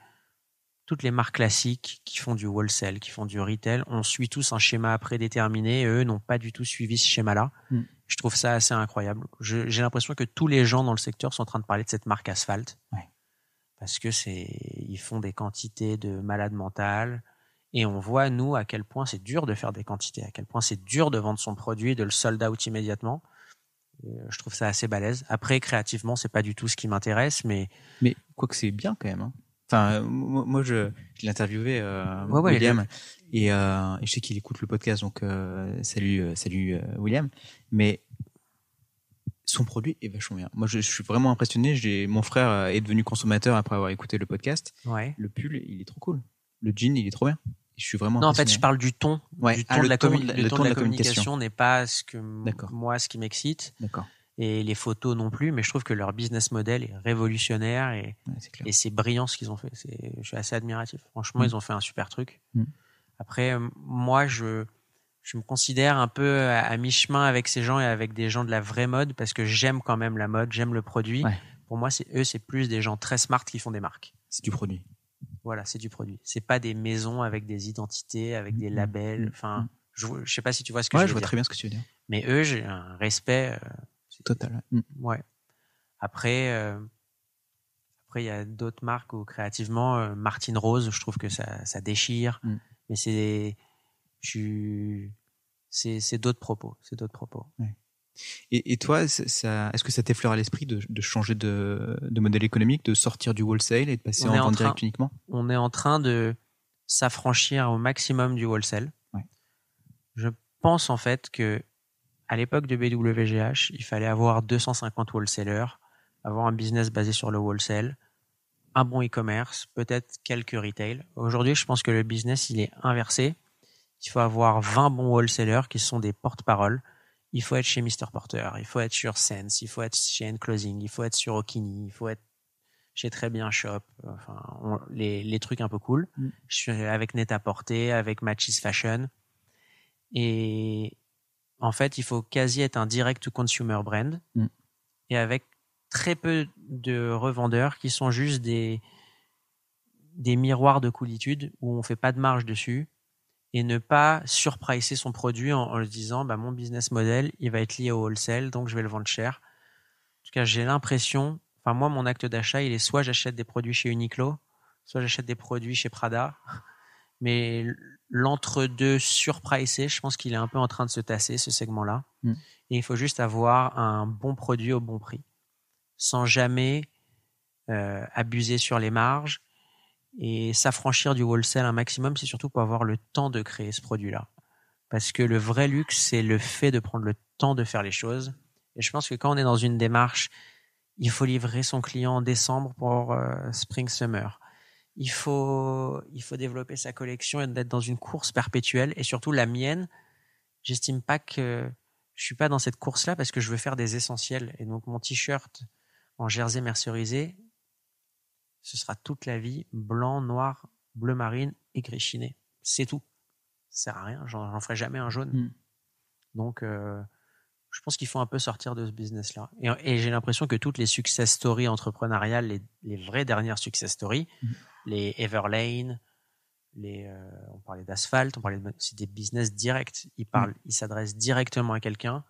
toutes les marques classiques qui font du wholesale, qui font du retail, on suit tous un schéma prédéterminé, eux n'ont pas du tout suivi ce schéma-là. Mmh. Je trouve ça assez incroyable. J'ai l'impression que tous les gens dans le secteur sont en train de parler de cette marque asphalte, parce que c'est ils font des quantités de malades mentales et on voit, nous, à quel point c'est dur de faire des quantités, à quel point c'est dur de vendre son produit, de le sold out immédiatement. Euh, je trouve ça assez balèze. Après, créativement, c'est pas du tout ce qui m'intéresse, mais. quoi que c'est bien quand même. Hein. Enfin, euh, moi, je, l'interviewais, euh, William, et, je sais qu'il écoute le podcast, donc salut, salut William. Mais son produit est vachement bien. Moi, je, suis vraiment impressionné. Mon frère est devenu consommateur après avoir écouté le podcast. Le pull, il est trop cool le jean, il est trop bien. Je suis vraiment. Non, en fait, je parle du ton. la le, ton, de la, communication n'est pas ce que moi, ce qui m'excite. D'accord. Et les photos non plus, mais je trouve que leur business model est révolutionnaire et c'est brillant ce qu'ils ont fait. Je suis assez admiratif. Franchement, mm. ils ont fait un super truc. Mm. Après, euh, moi, je, je me considère un peu à, mi-chemin avec ces gens et avec des gens de la vraie mode parce que j'aime quand même la mode, j'aime le produit. Pour moi, c'est eux, c'est plus des gens très smart qui font des marques. C'est du produit. Voilà, c'est du produit. C'est pas des maisons avec des identités, avec des mmh, labels. Mmh, enfin, mmh. je, je sais pas si tu vois ce que je veux dire. je vois très bien ce que tu veux dire. Mais eux, j'ai un respect euh, total. Ouais. Après, euh, après il y a d'autres marques où créativement, euh, Martine Rose, je trouve que ça, ça déchire. Mais c'est tu c'est d'autres propos, c'est d'autres propos. Et, toi, est-ce que ça t'effleure à l'esprit de, changer de, modèle économique, de sortir du wholesale et de passer en vente directe uniquement On est en train de s'affranchir au maximum du wholesale. Je pense en fait que à l'époque de BWGH, il fallait avoir 250 wholesalers, avoir un business basé sur le wholesale, un bon e-commerce, peut-être quelques retail. Aujourd'hui, je pense que le business, il est inversé. Il faut avoir 20 bons wholesalers qui sont des porte-paroles, il faut être chez mr Porter, il faut être sur Sense, il faut être chez Enclosing, il faut être sur Okini, il faut être chez Très Bien Shop, enfin, les, trucs un peu cool. Mm. Je suis avec Net-à-Porter, avec Matches Fashion. Et en fait, il faut quasi être un direct-to-consumer brand mm. et avec très peu de revendeurs qui sont juste des, des miroirs de coolitude où on fait pas de marge dessus et ne pas surpricer son produit en, en, le disant bah, mon business model, il va être lié au wholesale, donc je vais le vendre cher. En tout cas, j'ai l'impression, enfin, moi, mon acte d'achat, il est soit j'achète des produits chez Uniqlo, soit j'achète des produits chez Prada. Mais l'entre-deux surpricé, je pense qu'il est un peu en train de se tasser, ce segment-là. Hmm. Et il faut juste avoir un bon produit au bon prix, sans jamais euh, abuser sur les marges, et s'affranchir du wholesale un maximum, c'est surtout pour avoir le temps de créer ce produit-là. Parce que le vrai luxe, c'est le fait de prendre le temps de faire les choses. Et je pense que quand on est dans une démarche, il faut livrer son client en décembre pour euh, Spring Summer. Il faut, il faut développer sa collection et d'être dans une course perpétuelle. Et surtout, la mienne, j'estime pas que je suis pas dans cette course-là parce que je veux faire des essentiels. Et donc, mon t-shirt en jersey mercerisé, ce sera toute la vie blanc, noir, bleu marine et gris chiné. C'est tout. Ça sert à rien. J'en ferai jamais un jaune. Hmm. Donc, euh, je pense qu'il faut un peu sortir de ce business-là. Et, j'ai l'impression que toutes les success stories entrepreneuriales, les, vraies dernières success stories, hmm. les Everlane, les, euh, on parlait d'asphalte, on parlait des business directs. Ils hmm. parlent, ils s'adressent directement à quelqu'un.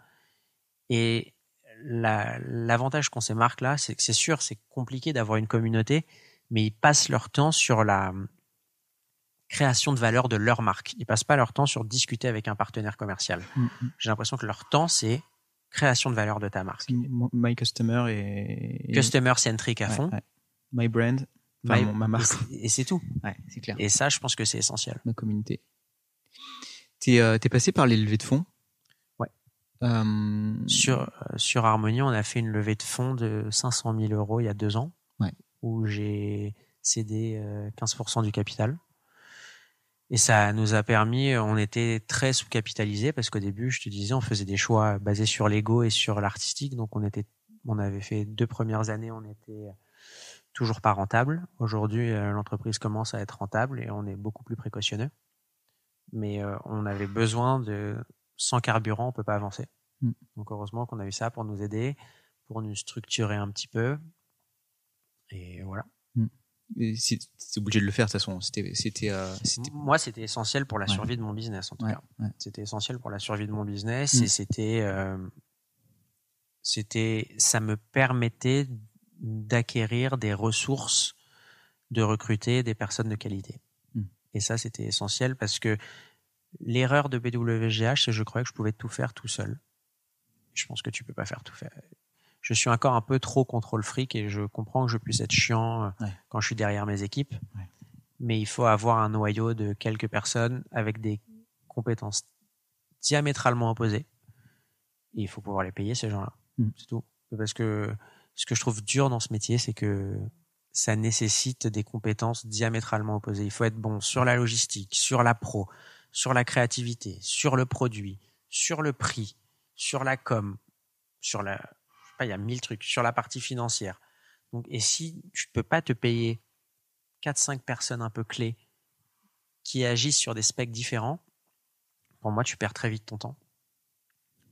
Et l'avantage qu'on qu'ont ces marques-là, c'est que c'est sûr, c'est compliqué d'avoir une communauté mais ils passent leur temps sur la hum, création de valeur de leur marque. Ils passent pas leur temps sur discuter avec un partenaire commercial. Mm, mm. J'ai l'impression que leur temps, c'est création de valeur de ta marque. My customer et... Customer centric à fond. My brand. ma marque. Et c'est tout. c'est clair. Et ça, je pense que c'est essentiel. Ma communauté. Tu es, euh, passé par les levées de fonds Ouais. Hum. Sur, euh, sur Harmonie, on a fait une levée de fonds de 500 000 euros il y a deux ans où j'ai cédé 15% euh, du capital. Et ça nous a permis, on était très sous-capitalisé parce qu'au début, je te disais, on faisait des choix basés sur l'ego et sur l'artistique. Donc on était, on avait fait deux premières années, on était toujours pas rentable. Aujourd'hui, euh, l'entreprise commence à être rentable et on est beaucoup plus précautionneux. Mais euh, on avait besoin de, sans carburant, on peut pas avancer. Mm. Donc heureusement qu'on a eu ça pour nous aider, pour nous structurer un petit peu, et voilà. C'est mm. obligé de le faire de toute façon. C'était, Moi, c'était essentiel pour la survie de mon business en tout cas. C'était essentiel pour la survie de mon business et c'était, euh, c'était, ça me permettait d'acquérir des ressources, de recruter des personnes de qualité. Mm. Et ça, c'était essentiel parce que l'erreur de BWGH, c'est je croyais que je pouvais tout faire tout seul. Je pense que tu peux pas faire tout faire je suis encore un peu trop contrôle fric et je comprends que je puisse être chiant euh, quand je suis derrière mes équipes. Mais il faut avoir un noyau de quelques personnes avec des compétences diamétralement opposées. Et il faut pouvoir les payer, ces gens-là. Hmm. C'est tout. Parce que ce que je trouve dur dans ce métier, c'est que ça nécessite des compétences diamétralement opposées. Il faut être bon sur la logistique, sur la pro, sur la créativité, sur le produit, sur le prix, sur la com, sur la il y a mille trucs sur la partie financière. Donc, et si tu ne peux pas te payer quatre cinq personnes un peu clés qui agissent sur des specs différents, pour moi, tu perds très vite ton temps.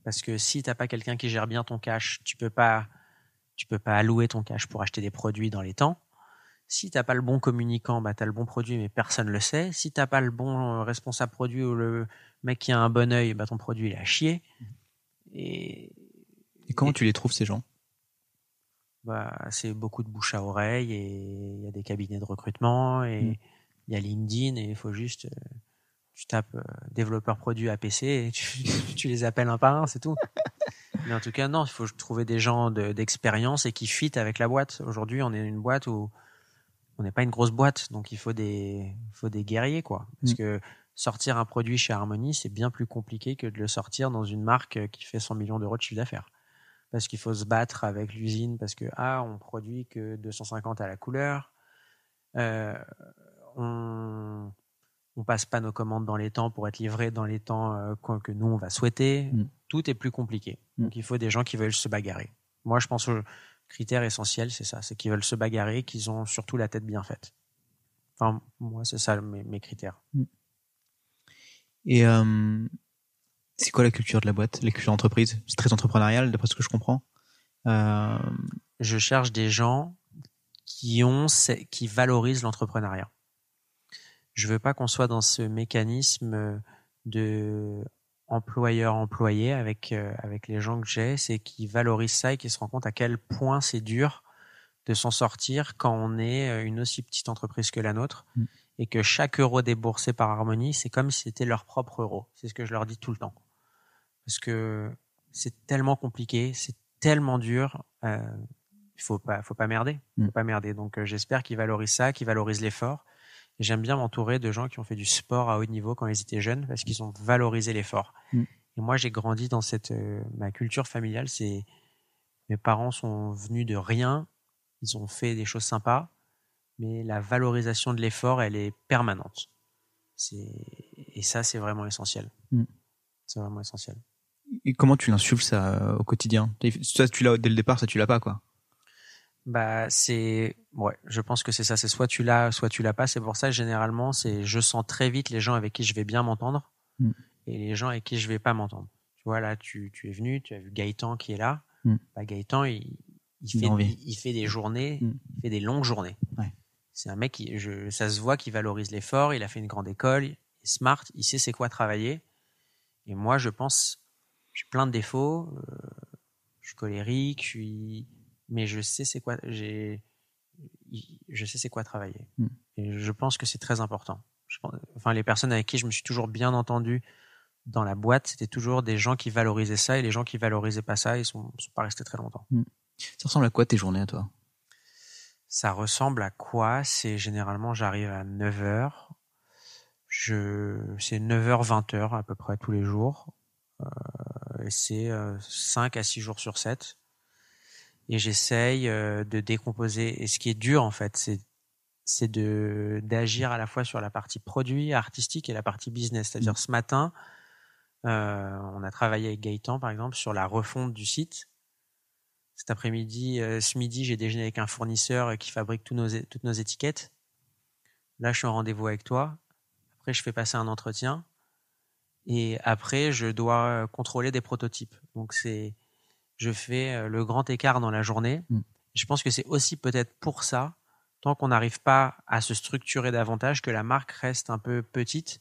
Parce que si tu n'as pas quelqu'un qui gère bien ton cash, tu peux pas, tu peux pas allouer ton cash pour acheter des produits dans les temps. Si tu n'as pas le bon communicant, bah, tu as le bon produit, mais personne ne le sait. Si tu n'as pas le bon euh, responsable produit ou le mec qui a un bon œil, bah, ton produit, il a chier. Mmh. Et, et comment tu les trouves ces gens bah, c'est beaucoup de bouche à oreille et il y a des cabinets de recrutement et mm. il y a LinkedIn et il faut juste euh, tu tapes euh, développeur produit APC et tu, les appelles un par un, c'est tout. Mais en tout cas, non, il faut trouver des gens d'expérience et qui fitent avec la boîte. Aujourd'hui, on est une boîte où on n'est pas une grosse boîte, donc il faut des, faut des guerriers, quoi. Parce mm. que sortir un produit chez Harmony, c'est bien plus compliqué que de le sortir dans une marque qui fait 100 millions d'euros de chiffre d'affaires parce qu'il faut se battre avec l'usine, parce que ah, on produit que 250 à la couleur, euh, on ne passe pas nos commandes dans les temps pour être livrés dans les temps euh, que nous on va souhaiter. Mm. Tout est plus compliqué. Mm. Donc il faut des gens qui veulent se bagarrer. Moi, je pense le critère essentiel, c'est ça, c'est qu'ils veulent se bagarrer, qu'ils ont surtout la tête bien faite. Enfin, moi, c'est ça mes, mes critères. Mm. Et euh, c'est quoi la culture de la boîte, la culture d'entreprise C'est très entrepreneurial, d'après ce que je comprends. Euh, je cherche des gens qui ont, qui valorisent l'entrepreneuriat. Je veux pas qu'on soit dans ce mécanisme de employeur-employé avec euh, avec les gens que j'ai, c'est qui valorisent ça et qui se rendent compte à quel point c'est dur de s'en sortir quand on est euh, une aussi petite entreprise que la nôtre mm. et que chaque euro déboursé par Harmonie, c'est comme si c'était leur propre euro. C'est ce que je leur dis tout le temps parce que c'est tellement compliqué, c'est tellement dur. Euh, il ne faut pas, faut pas merder, mm. pas merder. Donc euh, j'espère qu'ils valorisent ça, qu'ils valorisent l'effort. J'aime bien m'entourer de gens qui ont fait du sport à haut niveau quand ils étaient jeunes, parce mm. qu'ils ont valorisé l'effort. Mm. Et moi, j'ai grandi dans cette euh, ma culture familiale. C'est mes parents sont venus de rien, ils ont fait des choses sympas, mais la valorisation de l'effort, elle est permanente. et ça, c'est vraiment essentiel. C'est vraiment essentiel comment tu l'insultes, ça au quotidien Ça, tu l'as dès le départ, ça tu l'as pas quoi. Bah c'est ouais, je pense que c'est ça. C'est soit tu l'as, soit tu l'as pas. C'est pour ça généralement c'est je sens très vite les gens avec qui je vais bien m'entendre hmm. et les gens avec qui je vais pas m'entendre. Tu vois là, tu, tu es venu, tu as vu Gaëtan qui est là. Hmm. Bah, Gaëtan il, il fait fait des journées, hmm. il fait des longues journées. C'est un mec qui je, ça se voit qu'il valorise l'effort. Il a fait une grande école, il est smart, il sait c'est quoi travailler. Et moi je pense j'ai plein de défauts. Euh, je suis colérique, je suis, mais je sais c'est quoi, j'ai, je sais c'est quoi travailler. Hmm. Et je pense que c'est très important. enfin, les personnes avec qui je me suis toujours bien entendu dans la boîte, c'était toujours des gens qui valorisaient ça et les gens qui valorisaient pas ça, ils sont, sont pas restés très longtemps. Hmm. Ça ressemble à quoi tes journées à toi Ça ressemble à quoi C'est généralement j'arrive à 9h. Je... C'est 9h, 20h à peu près tous les jours. Euh, c'est 5 euh, à 6 jours sur 7. Et j'essaye euh, de décomposer. Et ce qui est dur, en fait, c'est c'est de d'agir à la fois sur la partie produit artistique et la partie business. C'est-à-dire ce matin, on a travaillé avec Gaëtan par exemple sur la refonte du site. Cet après-midi, ce midi, j'ai déjeuné avec un fournisseur qui fabrique tous nos, toutes nos étiquettes. Là, je suis en rendez-vous avec toi. Après, je fais passer un entretien. Et après, je dois euh, contrôler des prototypes. Donc c'est, je fais euh, le grand écart dans la journée. Mmh. Je pense que c'est aussi peut-être pour ça, tant qu'on n'arrive pas à se structurer davantage, que la marque reste un peu petite.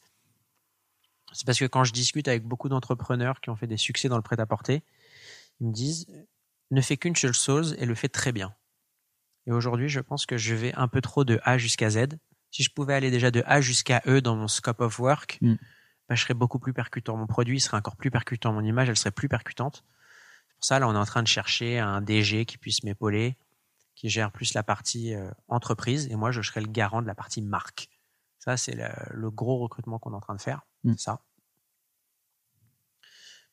C'est parce que quand je discute avec beaucoup d'entrepreneurs qui ont fait des succès dans le prêt-à-porter, ils me disent ne fais qu'une seule chose et le fais très bien. Et aujourd'hui, je pense que je vais un peu trop de A jusqu'à Z. Si je pouvais aller déjà de A jusqu'à E dans mon scope of work, mmh bah, je serais beaucoup plus percutant. Mon produit serait encore plus percutant. Mon image, elle serait plus percutante. C'est pour ça, là, on est en train de chercher un DG qui puisse m'épauler, qui gère plus la partie euh, entreprise. Et moi, je serais le garant de la partie marque. Ça, c'est le, gros recrutement qu'on est en train de faire. C'est mm. ça.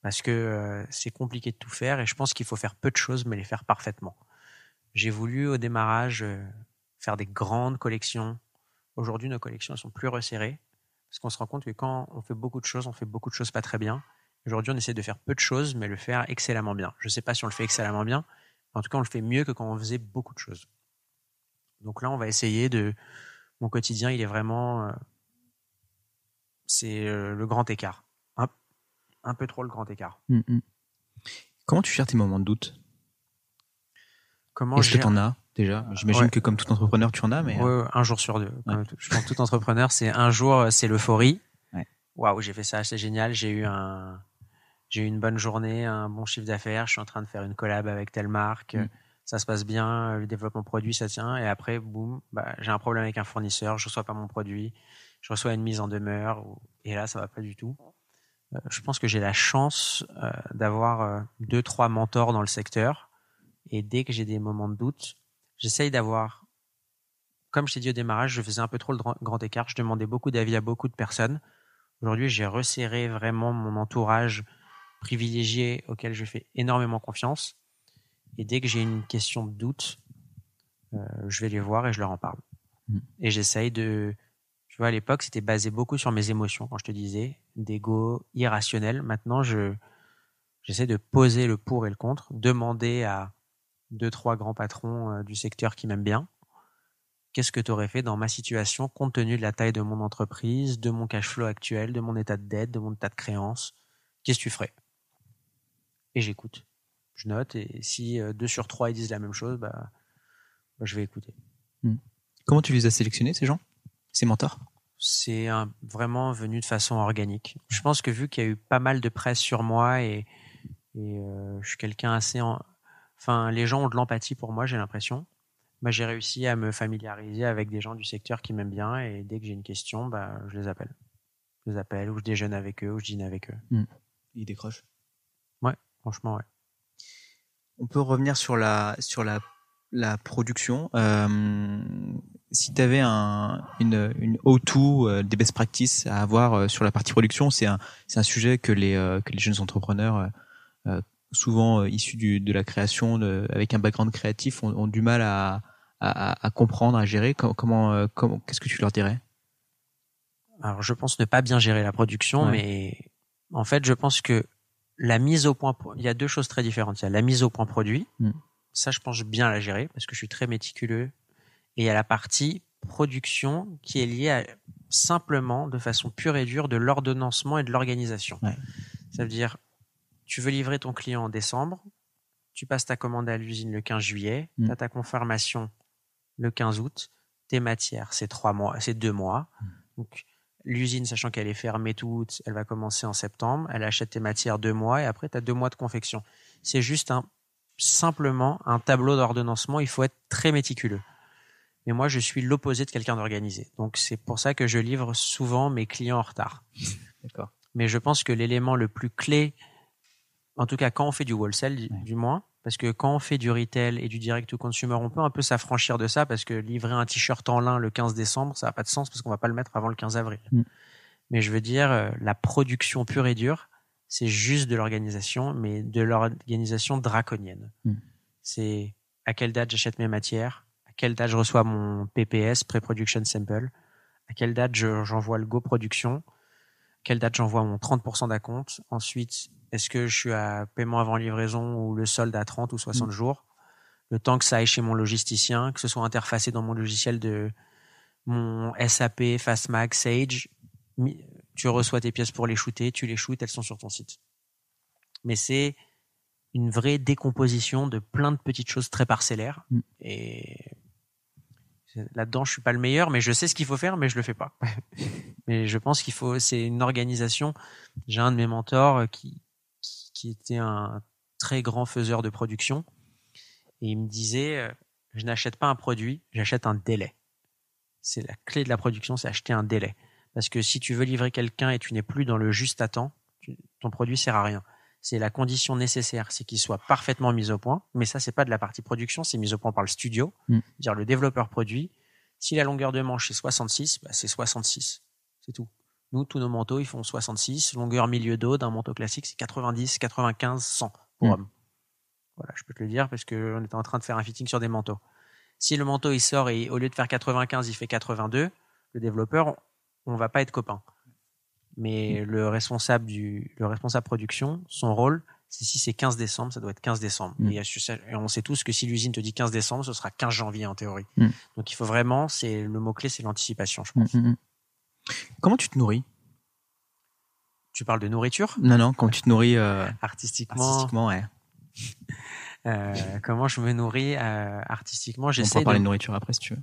Parce que euh, c'est compliqué de tout faire et je pense qu'il faut faire peu de choses, mais les faire parfaitement. J'ai voulu au démarrage euh, faire des grandes collections. Aujourd'hui, nos collections elles sont plus resserrées parce qu'on se rend compte que quand on fait beaucoup de choses, on fait beaucoup de choses pas très bien. Aujourd'hui, on essaie de faire peu de choses, mais le faire excellemment bien. Je ne sais pas si on le fait excellemment bien, en tout cas, on le fait mieux que quand on faisait beaucoup de choses. Donc là, on va essayer de. Mon quotidien, il est vraiment. Euh, c'est euh, le grand écart. Un, peu trop le grand écart. Mmh, mmh. Comment tu gères tes moments de doute Comment je ce as déjà. J'imagine que comme tout entrepreneur, tu en as, mais. Euh, un jour sur deux. Je pense que tout entrepreneur, c'est un jour, euh, c'est l'euphorie. Waouh, j'ai fait ça, c'est génial. J'ai eu un, j'ai eu une bonne journée, un bon chiffre d'affaires. Je suis en train de faire une collab avec telle marque. Mm. Ça se passe bien, euh, le développement produit, ça tient. Et après, boum, bah, j'ai un problème avec un fournisseur, je reçois pas mon produit, je reçois une mise en demeure, et là, ça va pas du tout. je pense que j'ai la chance d'avoir deux, trois mentors dans le secteur. Et dès que j'ai des moments de doute, j'essaye d'avoir, comme je t'ai dit au démarrage, je faisais un peu trop le grand écart, je demandais beaucoup d'avis à beaucoup de personnes. Aujourd'hui, j'ai resserré vraiment mon entourage privilégié auquel je fais énormément confiance. Et dès que j'ai une question de doute, euh, je vais les voir et je leur en parle. Mm. Et j'essaye de. Tu vois, à l'époque, c'était basé beaucoup sur mes émotions, quand je te disais, d'ego irrationnel. Maintenant, je j'essaie de poser le pour et le contre, demander à deux, trois grands patrons euh, du secteur qui m'aiment bien, qu'est-ce que tu aurais fait dans ma situation compte tenu de la taille de mon entreprise, de mon cash flow actuel, de mon état de dette, de mon état de créance Qu'est-ce que tu ferais Et j'écoute. Je note et si euh, deux sur trois ils disent la même chose, bah, bah je vais écouter. Hmm. Comment tu les as sélectionnés ces gens, ces mentors C'est vraiment venu de façon organique. Je pense que vu qu'il y a eu pas mal de presse sur moi et, euh, je suis quelqu'un assez Enfin, les gens ont de l'empathie pour moi, j'ai l'impression. Bah, j'ai réussi à me familiariser avec des gens du secteur qui m'aiment bien et dès que j'ai une question, bah, je les appelle. Je les appelle ou je déjeune avec eux ou je dîne avec eux. Hmm. Ils décrochent Ouais, franchement, ouais. On peut revenir sur la, sur la, la production. Euh, si tu avais un, une, une O2, euh, des best practices à avoir euh, sur la partie production, c'est un, un sujet que les, que les jeunes entrepreneurs souvent euh, issus de la création, avec un background créatif, ont, du mal à, comprendre, à gérer Comment, euh, qu'est-ce que tu leur dirais Alors, je pense ne pas bien gérer la production, mais en fait, je pense que la mise au point, il y a deux choses très différentes. Il y a la mise au point produit, mm. ça, je pense bien la gérer parce que je suis très méticuleux, et il y a la partie production qui est liée simplement, de façon pure et dure, de l'ordonnancement et de l'organisation. Ça veut dire tu veux livrer ton client en décembre, tu passes ta commande à l'usine le 15 juillet, mm. tu as ta confirmation le 15 août, tes matières, c'est trois mois, c'est deux mois. Mm. Donc, l'usine, sachant qu'elle est fermée tout août, elle va commencer en septembre, elle achète tes matières deux mois et après, tu as deux mois de confection. C'est juste un, simplement un tableau d'ordonnancement, il faut être très méticuleux. Mais moi, je suis l'opposé de quelqu'un d'organisé. Donc, c'est pour ça que je livre souvent mes clients en retard. Mais je pense que l'élément le plus clé en tout cas quand on fait du wholesale, du moins, parce que quand on fait du retail et du direct to consumer, on peut un peu s'affranchir de ça parce que livrer un t-shirt en lin le 15 décembre, ça n'a pas de sens parce qu'on va pas le mettre avant le 15 avril. Mm. Mais je veux dire, euh, la production pure et dure, c'est juste de l'organisation, mais de l'organisation draconienne. Mm. C'est à quelle date j'achète mes matières, à quelle date je reçois mon PPS, Pre-Production Sample, à quelle date j'envoie le Go Production, quelle date j'envoie mon 30% d'acompte, ensuite est-ce que je suis à paiement avant livraison ou le solde à 30 ou 60 mmh. jours Le temps que ça aille chez mon logisticien, que ce soit interfacé dans mon logiciel de mon SAP, Fastmax, Sage, tu reçois tes pièces pour les shooter, tu les shootes, elles sont sur ton site. Mais c'est une vraie décomposition de plein de petites choses très parcellaires. Mmh. Et là-dedans, je suis pas le meilleur, mais je sais ce qu'il faut faire, mais je le fais pas. mais je pense qu'il faut, c'est une organisation. J'ai un de mes mentors euh, qui, qui était un très grand faiseur de production. Et il me disait, euh, je n'achète pas un produit, j'achète un délai. C'est la clé de la production, c'est acheter un délai. Parce que si tu veux livrer quelqu'un et tu n'es plus dans le juste à temps, ton produit sert à rien. C'est la condition nécessaire, c'est qu'il soit parfaitement mis au point. Mais ça, c'est pas de la partie production, c'est mis au point par le studio, mm. à dire le développeur produit. Si la longueur de manche est 66, bah, c'est 66, c'est tout. Nous, tous nos manteaux, ils font 66. Longueur milieu d'eau d'un manteau classique, c'est 90, 95, 100 pour hmm. homme. Voilà, je peux te le dire parce qu'on est en train de faire un fitting sur des manteaux. Si le manteau, il sort et au lieu de faire 95, il fait 82, le développeur, on va pas être copain. Mais hmm. le responsable du, le responsable production, son rôle, c'est si c'est 15 décembre, ça doit être 15 décembre. Hmm. Et, on sait tous que si l'usine te dit 15 décembre, ce sera 15 janvier en théorie. Donc il faut vraiment, c'est le mot clé, c'est l'anticipation, je pense. Comment tu te nourris Tu parles de nourriture Non, non, comment tu te nourris euh, artistiquement euh, comment je me nourris euh, artistiquement J'essaie. On peut parler de... nourriture après si tu veux.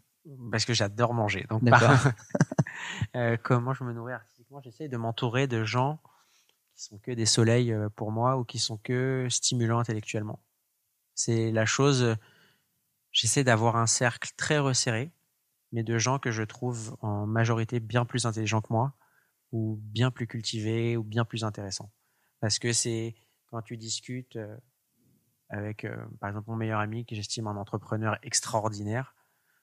Parce que j'adore manger. Donc comment je me nourris artistiquement J'essaie de m'entourer de gens qui sont que des soleils pour moi ou qui sont que stimulants intellectuellement. C'est la chose. J'essaie d'avoir un cercle très resserré mais de gens que je trouve en majorité bien plus intelligents que moi, ou bien plus cultivés, ou bien plus intéressants. Parce que c'est quand tu discutes euh, avec, euh, par exemple, mon meilleur ami, que j'estime un entrepreneur extraordinaire,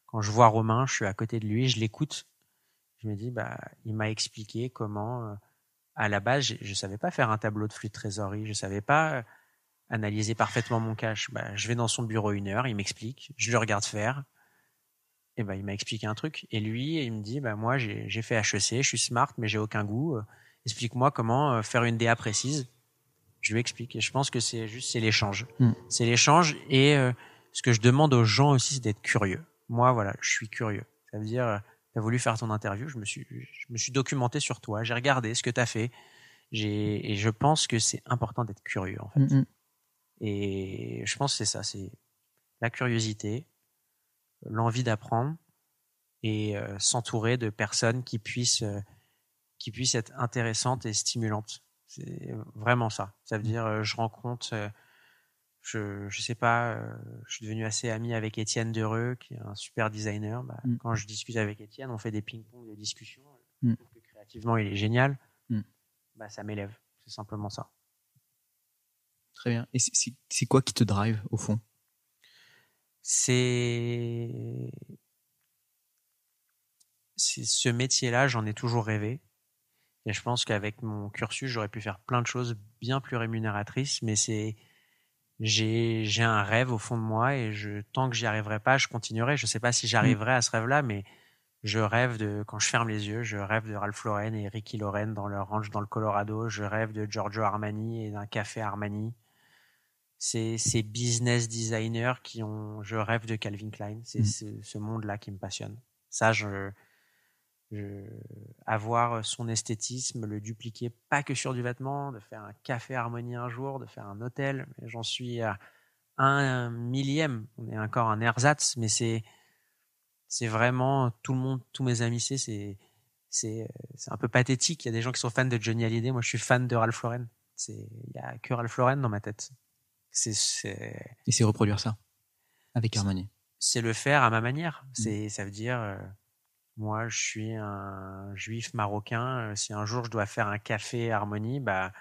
quand je vois Romain, je suis à côté de lui, je l'écoute, je me dis, bah, il m'a expliqué comment, euh, à la base, je ne savais pas faire un tableau de flux de trésorerie, je ne savais pas analyser parfaitement mon cash. Bah, je vais dans son bureau une heure, il m'explique, je le regarde faire, et ben, il m'a expliqué un truc. Et lui, il me dit, ben, moi, j'ai fait HEC, je suis smart, mais j'ai aucun goût. Euh. Explique-moi comment euh, faire une DA précise. Je lui explique. Et je pense que c'est juste, c'est l'échange. Hmm. C'est l'échange. Et euh, ce que je demande aux gens aussi, c'est d'être curieux. Moi, voilà, je suis curieux. Ça veut dire, tu as voulu faire ton interview, je me suis, je me suis documenté sur toi, j'ai regardé ce que tu as fait. J'ai, et je pense que c'est important d'être curieux, en fait. Hmm, hmm. Et je pense que c'est ça, c'est la curiosité, l'envie d'apprendre et euh, s'entourer de personnes qui puissent, euh, qui puissent être intéressantes et stimulantes. C'est vraiment ça. Ça veut dire, euh, je rencontre, je, ne sais pas, je suis devenu assez ami avec Étienne Dereux, qui est un super designer. Bah, mm. Quand je discute avec Étienne, on fait des ping-pong de discussions. Mm. créativement, il est génial. Mm. Bah, ça m'élève. C'est simplement ça. Très bien. Et c'est quoi qui te drive au fond c'est ce métier-là, j'en ai toujours rêvé. Et je pense qu'avec mon cursus, j'aurais pu faire plein de choses bien plus rémunératrices, mais c'est j'ai un rêve au fond de moi et je, tant que j'y arriverai pas, je continuerai. Je ne sais pas si mm. j'arriverai à ce rêve-là, mais je rêve de quand je ferme les yeux, je rêve de Ralph Lauren et Ricky Lauren dans leur ranch dans le Colorado. Je rêve de Giorgio Armani et d'un café Armani c'est ces business designers qui ont. Je rêve de Calvin Klein. C'est mmh. ce monde-là qui me passionne. Ça, je, je, avoir son esthétisme, le dupliquer, pas que sur du vêtement, de faire un café harmonie un jour, de faire un hôtel. J'en suis à un millième. On est encore un ersatz, mais c'est c'est vraiment tout le monde, tous mes amis, c'est c'est c'est un peu pathétique. Il y a des gens qui sont fans de Johnny Hallyday, moi je suis fan de Ralph Lauren. C'est il y a que Ralph Lauren dans ma tête c'est, Et c'est reproduire ça avec harmonie. C'est le faire à ma manière. Mmh. C'est, ça veut dire, euh, moi, je suis un juif marocain. Euh, si un jour je dois faire un café harmonie, bah,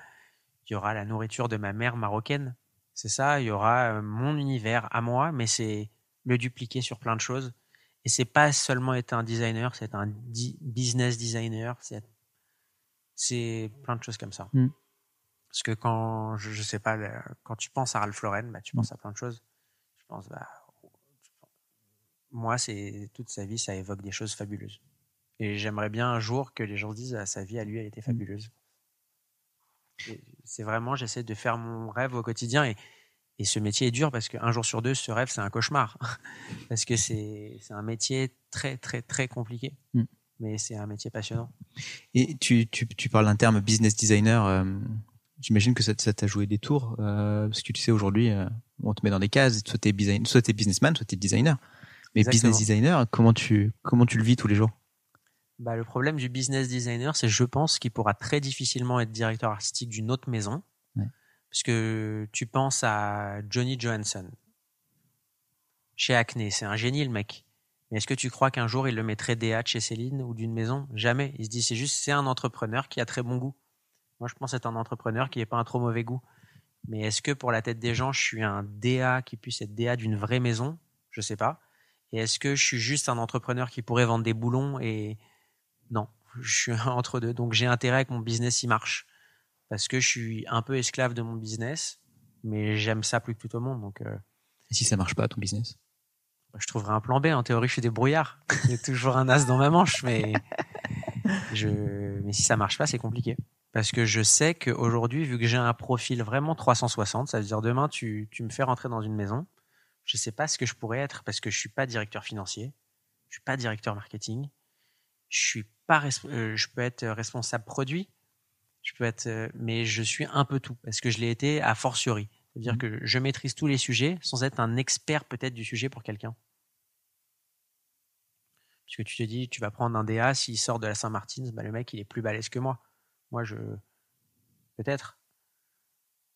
il y aura la nourriture de ma mère marocaine. C'est ça. Il y aura euh, mon univers à moi, mais c'est le dupliquer sur plein de choses. Et c'est pas seulement être un designer, c'est un business designer, c'est plein de choses comme ça. Mmh. Parce que quand, je, sais pas, quand tu penses à Ralph Lauren, bah, tu mm. penses à plein de choses. Je pense, bah, moi, c'est toute sa vie, ça évoque des choses fabuleuses. Et j'aimerais bien un jour que les gens disent, à ah, sa vie à lui, elle était mm. fabuleuse. C'est vraiment, j'essaie de faire mon rêve au quotidien et, et ce métier est dur parce qu'un jour sur deux, ce rêve, c'est un cauchemar. parce que c'est un métier très, très, très compliqué. Mm. Mais c'est un métier passionnant. Et tu, tu, parles d'un terme business designer. Euh, J'imagine que ça, t'a joué des tours, euh, parce que tu sais aujourd'hui, euh, on te met dans des cases, soit t'es es businessman, soit t'es designer. Mais business designer, comment tu comment tu le vis tous les jours bah, le problème du business designer, c'est je pense qu'il pourra très difficilement être directeur artistique d'une autre maison, parce que tu penses à Johnny Johansson chez Acne, c'est un génie le mec. Mais est-ce que tu crois qu'un jour il le mettrait DH chez Céline ou d'une maison Jamais. Il se dit c'est juste c'est un entrepreneur qui a très bon goût. Moi, je pense être un entrepreneur qui n'est pas un trop mauvais goût. Mais est-ce que pour la tête des gens, je suis un DA qui puisse être DA d'une vraie maison Je ne sais pas. Et est-ce que je suis juste un entrepreneur qui pourrait vendre des boulons et non, je suis entre deux. Donc j'ai intérêt que mon business y marche parce que je suis un peu esclave de mon business, mais j'aime ça plus que tout au monde. Donc euh, et si ça ne marche pas ton business bah, Je trouverai un plan B. En théorie, je suis y J'ai toujours un as dans ma manche, mais mais si ça ne marche pas, c'est compliqué parce que je sais qu'aujourd'hui, vu que j'ai un profil vraiment 360, ça veut dire demain, tu, me fais rentrer dans une maison, je ne sais pas ce que je pourrais être parce que je ne suis pas directeur financier, je ne suis pas directeur marketing, je, suis pas euh, je peux être responsable produit, je peux être, euh, mais je suis un peu tout parce que je l'ai été à fortiori. C'est-à-dire mmh. que je maîtrise tous les sujets sans être un expert peut-être du sujet pour quelqu'un. Parce que tu te dis, tu vas prendre un DA, s'il sort de la Saint-Martin, bah, le mec, il est plus balèze que moi. Moi, je. Peut-être.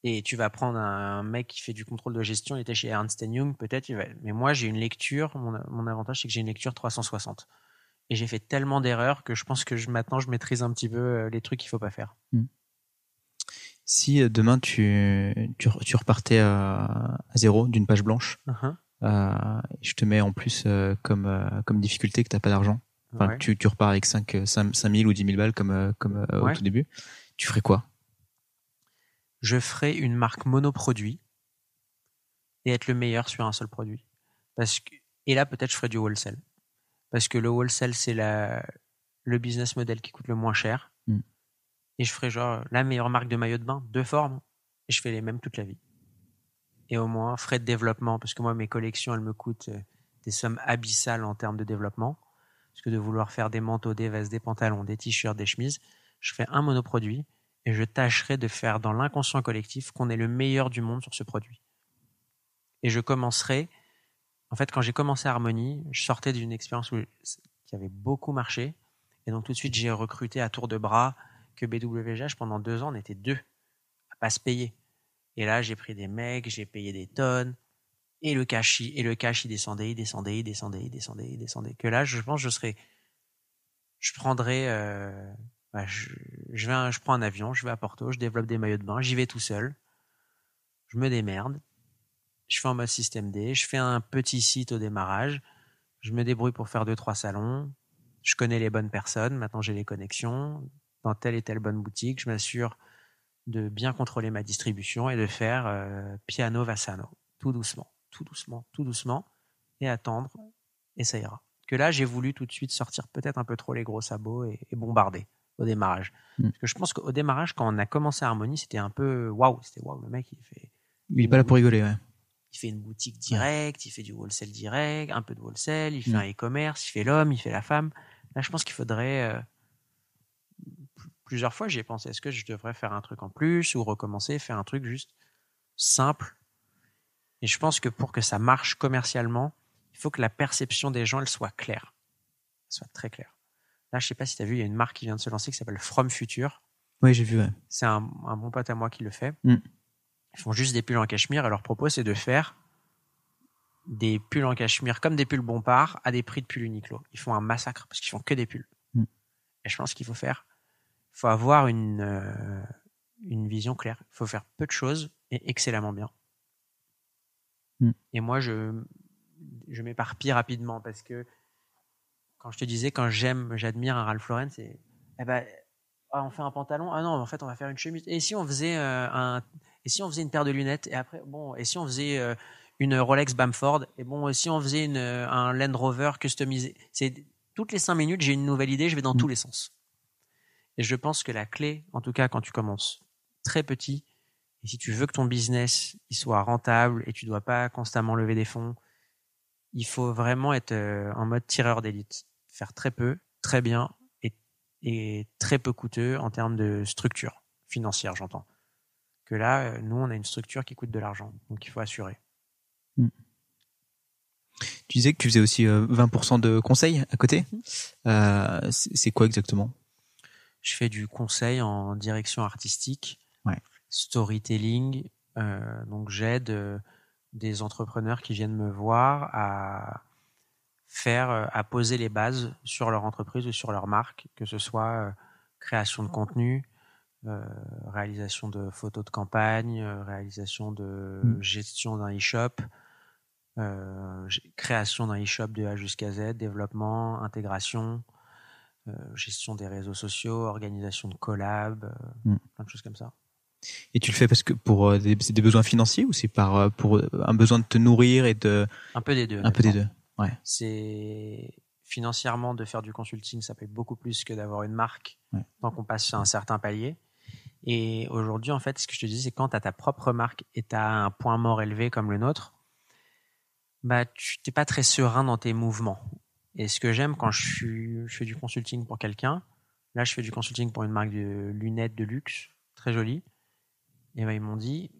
Et tu vas prendre un mec qui fait du contrôle de gestion, il était chez Ernst Young, peut-être. Mais moi, j'ai une lecture, mon, mon avantage, c'est que j'ai une lecture 360. Et j'ai fait tellement d'erreurs que je pense que je, maintenant, je maîtrise un petit peu euh, les trucs qu'il faut pas faire. Hmm. Si euh, demain, tu, tu, repartais à, zéro d'une page blanche, uh-huh. euh, je te mets en plus comme, comme difficulté que tu n'as pas d'argent, tu, repars avec 5, euh, ou 10 000 balles comme, euh, euh, au tout début. Tu ferais quoi Je ferais une marque monoproduit et être le meilleur sur un seul produit. Parce que, et là, peut-être, je ferais du wholesale. Parce que le wholesale, c'est le business model qui coûte le moins cher. Mm. Et je ferais genre la meilleure marque de maillot de bain, deux formes. Et je fais les mêmes toute la vie. Et au moins, frais de développement, parce que moi, mes collections, elles me coûtent des sommes abyssales en termes de développement que de vouloir faire des manteaux, des vestes, des pantalons, des t-shirts, des chemises, je fais un monoproduit et je tâcherai de faire dans l'inconscient collectif qu'on est le meilleur du monde sur ce produit. Et je commencerai, en fait, quand j'ai commencé Harmonie, je sortais d'une expérience qui avait beaucoup marché. Et donc tout de suite, j'ai recruté à tour de bras que BWGH, pendant deux ans, on était deux à pas se payer. Et là, j'ai pris des mecs, j'ai payé des tonnes et le cash, et le cash, il descendait, il descendait, il descendait, il descendait, il descendait. Que là, je pense, je serais, je prendrais, euh, bah, je, je, vais, je prends un avion, je vais à Porto, je développe des maillots de bain, j'y vais tout seul, je me démerde, je fais en mode système D, je fais un petit site au démarrage, je me débrouille pour faire deux trois salons, je connais les bonnes personnes, maintenant j'ai les connexions dans telle et telle bonne boutique, je m'assure de bien contrôler ma distribution et de faire euh, piano vassano, tout doucement tout doucement, tout doucement, et attendre, et ça ira. Que là, j'ai voulu tout de suite sortir peut-être un peu trop les gros sabots et, bombarder au démarrage. Mm. Parce que je pense qu'au démarrage, quand on a commencé Harmonie, c'était un peu waouh, c'était waouh, le mec, il fait. Il est pas là pour rigoler, ouais. Il fait une boutique directe, il fait du wholesale direct, un peu de wholesale, il fait mm. un e-commerce, il fait l'homme, il fait la femme. Là, je pense qu'il faudrait. Euh, plusieurs fois, j'ai pensé, est-ce que je devrais faire un truc en plus ou recommencer, faire un truc juste simple et je pense que pour que ça marche commercialement, il faut que la perception des gens, elle soit claire. soit très claire. Là, je sais pas si tu as vu, il y a une marque qui vient de se lancer qui s'appelle From Future. Oui, j'ai vu. C'est un, un, bon pote à moi qui le fait. Mm. Ils font juste des pulls en cachemire et leur propos, c'est de faire des pulls en cachemire comme des pulls Bompard à des prix de pulls Uniqlo. Ils font un massacre parce qu'ils font que des pulls. Mm. Et je pense qu'il faut faire, faut avoir une, euh, une vision claire. Il faut faire peu de choses et excellemment bien. Mm. Et moi, je, je m'éparpille rapidement parce que quand je te disais, quand j'aime, j'admire un Ralph Lauren, c'est eh ben, ah, on fait un pantalon, ah non, en fait, on va faire une chemise. Et si on faisait euh, un, et si on faisait une paire de lunettes, et après, bon, et si on faisait euh, une Rolex Bamford, et bon, si on faisait une, euh, un Land Rover customisé, c'est toutes les cinq minutes, j'ai une nouvelle idée, je vais dans mm. tous les sens. Et je pense que la clé, en tout cas, quand tu commences très petit, et si tu veux que ton business il soit rentable et tu dois pas constamment lever des fonds, il faut vraiment être euh, en mode tireur d'élite, faire très peu, très bien et, et très peu coûteux en termes de structure financière, j'entends. Que là, euh, nous, on a une structure qui coûte de l'argent, donc il faut assurer. Mm. Tu disais que tu faisais aussi 20% euh, de conseils à côté. Mm-hmm. Euh, c'est quoi exactement Je fais du conseil en direction artistique. Ouais storytelling. Euh, donc j'aide euh, des entrepreneurs qui viennent me voir à faire, euh, à poser les bases sur leur entreprise ou sur leur marque, que ce soit création de contenu, réalisation de photos de campagne, réalisation de mmh. gestion d'un e-shop, création d'un e-shop de A jusqu'à Z, développement, intégration, gestion des réseaux sociaux, organisation de collabs, mmh. plein de choses comme ça. Et tu le fais parce que pour euh, des, besoins financiers ou c'est par euh, pour euh, un besoin de te nourrir et de un peu des deux. Un peu des deux. Ouais. C'est financièrement de faire du consulting, ça paye beaucoup plus que d'avoir une marque tant qu'on passe un certain palier. Et aujourd'hui, en fait, ce que je te dis, c'est quand tu as ta propre marque et tu as un point mort élevé comme le nôtre, bah, tu n'es pas très serein dans tes mouvements. Et ce que j'aime quand je fais du consulting pour quelqu'un, là, je fais du consulting pour une marque de lunettes de luxe, très jolie et ben, ils m'ont dit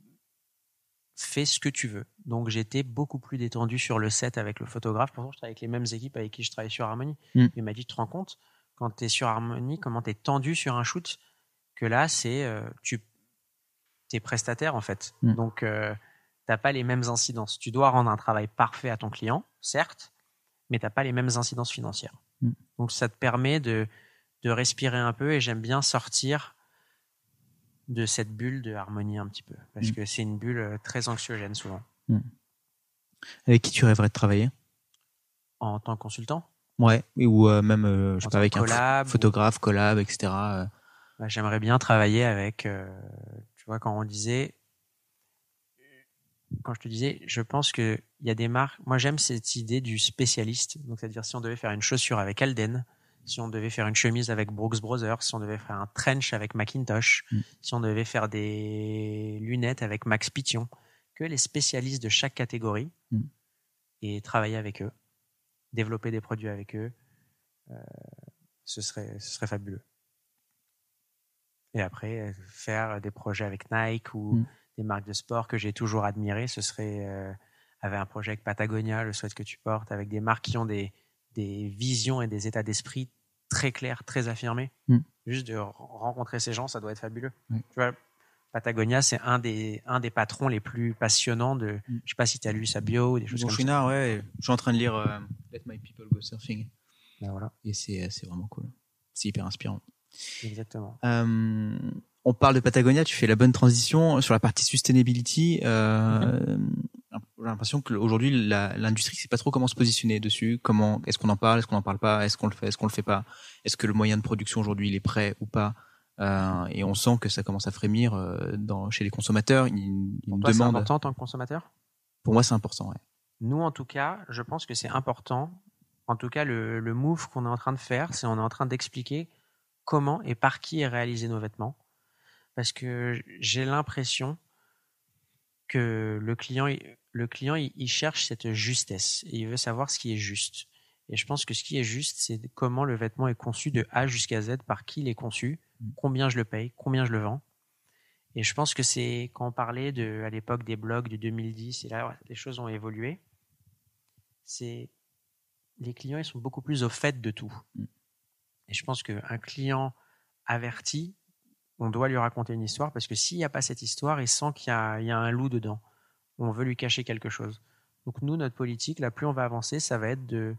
fais ce que tu veux. Donc j'étais beaucoup plus détendu sur le set avec le photographe. Pourtant, j'étais avec les mêmes équipes avec qui je travaillais sur Harmony. Mm. Il m'a dit, tu te rends compte, quand tu es sur Harmony, comment tu es tendu sur un shoot, que là, c'est euh, tu es prestataire en fait. Mm. Donc, euh, tu n'as pas les mêmes incidences. Tu dois rendre un travail parfait à ton client, certes, mais tu n'as pas les mêmes incidences financières. Mm. Donc ça te permet de, de respirer un peu et j'aime bien sortir de cette bulle de harmonie un petit peu. Parce mm. que c'est une bulle euh, très anxiogène souvent. Mm. Avec qui tu rêverais de travailler En tant que consultant Ouais, ou euh, même euh, avec un photographe, collab, etc. Bah, j'aimerais bien travailler avec, tu vois, quand on disait, quand je te disais, je pense qu'il y a des marques, moi j'aime cette idée du spécialiste, donc cette à dire si on devait faire une chaussure avec Alden, si on devait faire une chemise avec Brooks Brothers, si on devait faire un trench avec Macintosh, mm. si on devait faire des lunettes avec Max Pition, que les spécialistes de chaque catégorie mm. et travailler avec eux, développer des produits avec eux, euh, ce, serait, ce serait fabuleux. Et après, euh, faire des projets avec Nike ou mm. des marques de sport que j'ai toujours admirées, ce serait euh, avec un projet avec Patagonia, le sweat que tu portes, avec des marques qui ont des, des visions et des états d'esprit très clairs, très affirmés. Mm. Juste de rencontrer ces gens, ça doit être fabuleux. Tu vois, Patagonia, c'est un des, un des patrons les plus passionnants de. Mm. Je sais pas si tu as lu sa bio ou des choses comme ça. ouais. Je suis en train de lire euh, Let My People Go Surfing. Ben voilà. Et euh, c'est vraiment cool. C'est hyper inspirant. Exactement. Euh, on parle de Patagonia, tu fais la bonne transition sur la partie sustainability. Euh, mm-hmm j'ai l'impression qu'aujourd'hui l'industrie ne sait pas trop comment se positionner dessus. Comment est-ce qu'on en parle, est-ce qu'on en parle pas, est-ce qu'on le fait, est-ce qu'on le fait pas, est-ce que le moyen de production aujourd'hui il est prêt ou pas. Euh, et on sent que ça commence à frémir euh, dans, chez les consommateurs. Une Pour demande. C'est en tant que consommateur. Pour moi, c'est important. Nous, en tout cas, je pense que c'est important. En tout cas, le, le move qu'on est en train de faire, c'est on est en train d'expliquer comment et par qui est réalisé nos vêtements. Parce que j'ai l'impression que le client, le client, il, cherche cette justesse et il veut savoir ce qui est juste. Et je pense que ce qui est juste, c'est comment le vêtement est conçu de A jusqu'à Z, par qui il est conçu, mm. combien je le paye, combien je le vends. Et je pense que c'est quand on parlait à l'époque des blogs de 2010, et là, les choses ont évolué, c'est les clients, ils sont beaucoup plus au fait de tout. Mm. Et je pense qu'un client averti, on doit lui raconter une histoire parce que s'il n'y a pas cette histoire, il sent qu'il y, y, a un loup dedans on veut lui cacher quelque chose. Donc nous, notre politique, la plus on va avancer, ça va être de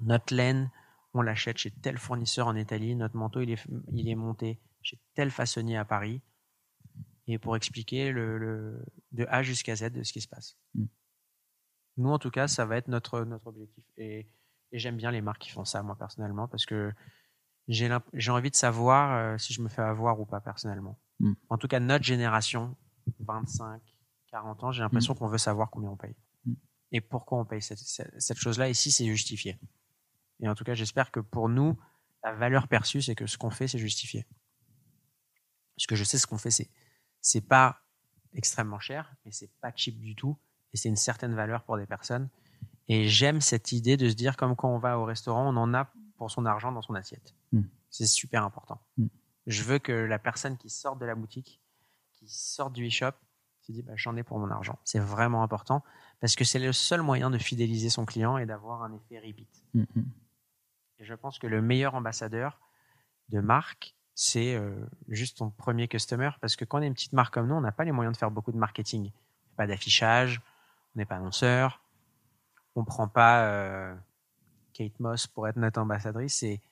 notre laine, on l'achète chez tel fournisseur en Italie, notre manteau, il est, monté chez tel façonnier à Paris, et pour expliquer le, de A jusqu'à Z de ce qui se passe. Mm. Nous, en tout cas, ça va être notre, objectif. Et, j'aime bien les marques qui font ça, moi, personnellement, parce que j'ai envie de savoir euh, si je me fais avoir ou pas, personnellement. Mm. En tout cas, notre génération, 25, 40 ans, j'ai mm. l'impression qu'on veut savoir combien on paye. Mm. Et pourquoi on paye cette, chose-là, et si c'est justifié. Et en tout cas, j'espère que pour nous, la valeur perçue, c'est que ce qu'on fait, c'est justifié. Parce que je sais ce qu'on fait, c'est, c'est pas extrêmement cher, mais c'est pas cheap du tout, et c'est une certaine valeur pour des personnes. Et j'aime cette idée de se dire, comme quand on va au restaurant, on en a pour son argent dans son assiette. Mm. C'est super important. Je veux que la personne qui sort de la boutique, qui sort du e-shop, tu dis bah, j'en ai pour mon argent. C'est vraiment important parce que c'est le seul moyen de fidéliser son client et d'avoir un effet repeat. Mm-hmm. Et je pense que le meilleur ambassadeur de marque, c'est euh, juste ton premier customer parce que quand on est une petite marque comme nous, on n'a pas les moyens de faire beaucoup de marketing. pas d'affichage, on n'est pas annonceur, on ne prend pas euh, Kate Moss pour être notre ambassadrice. Et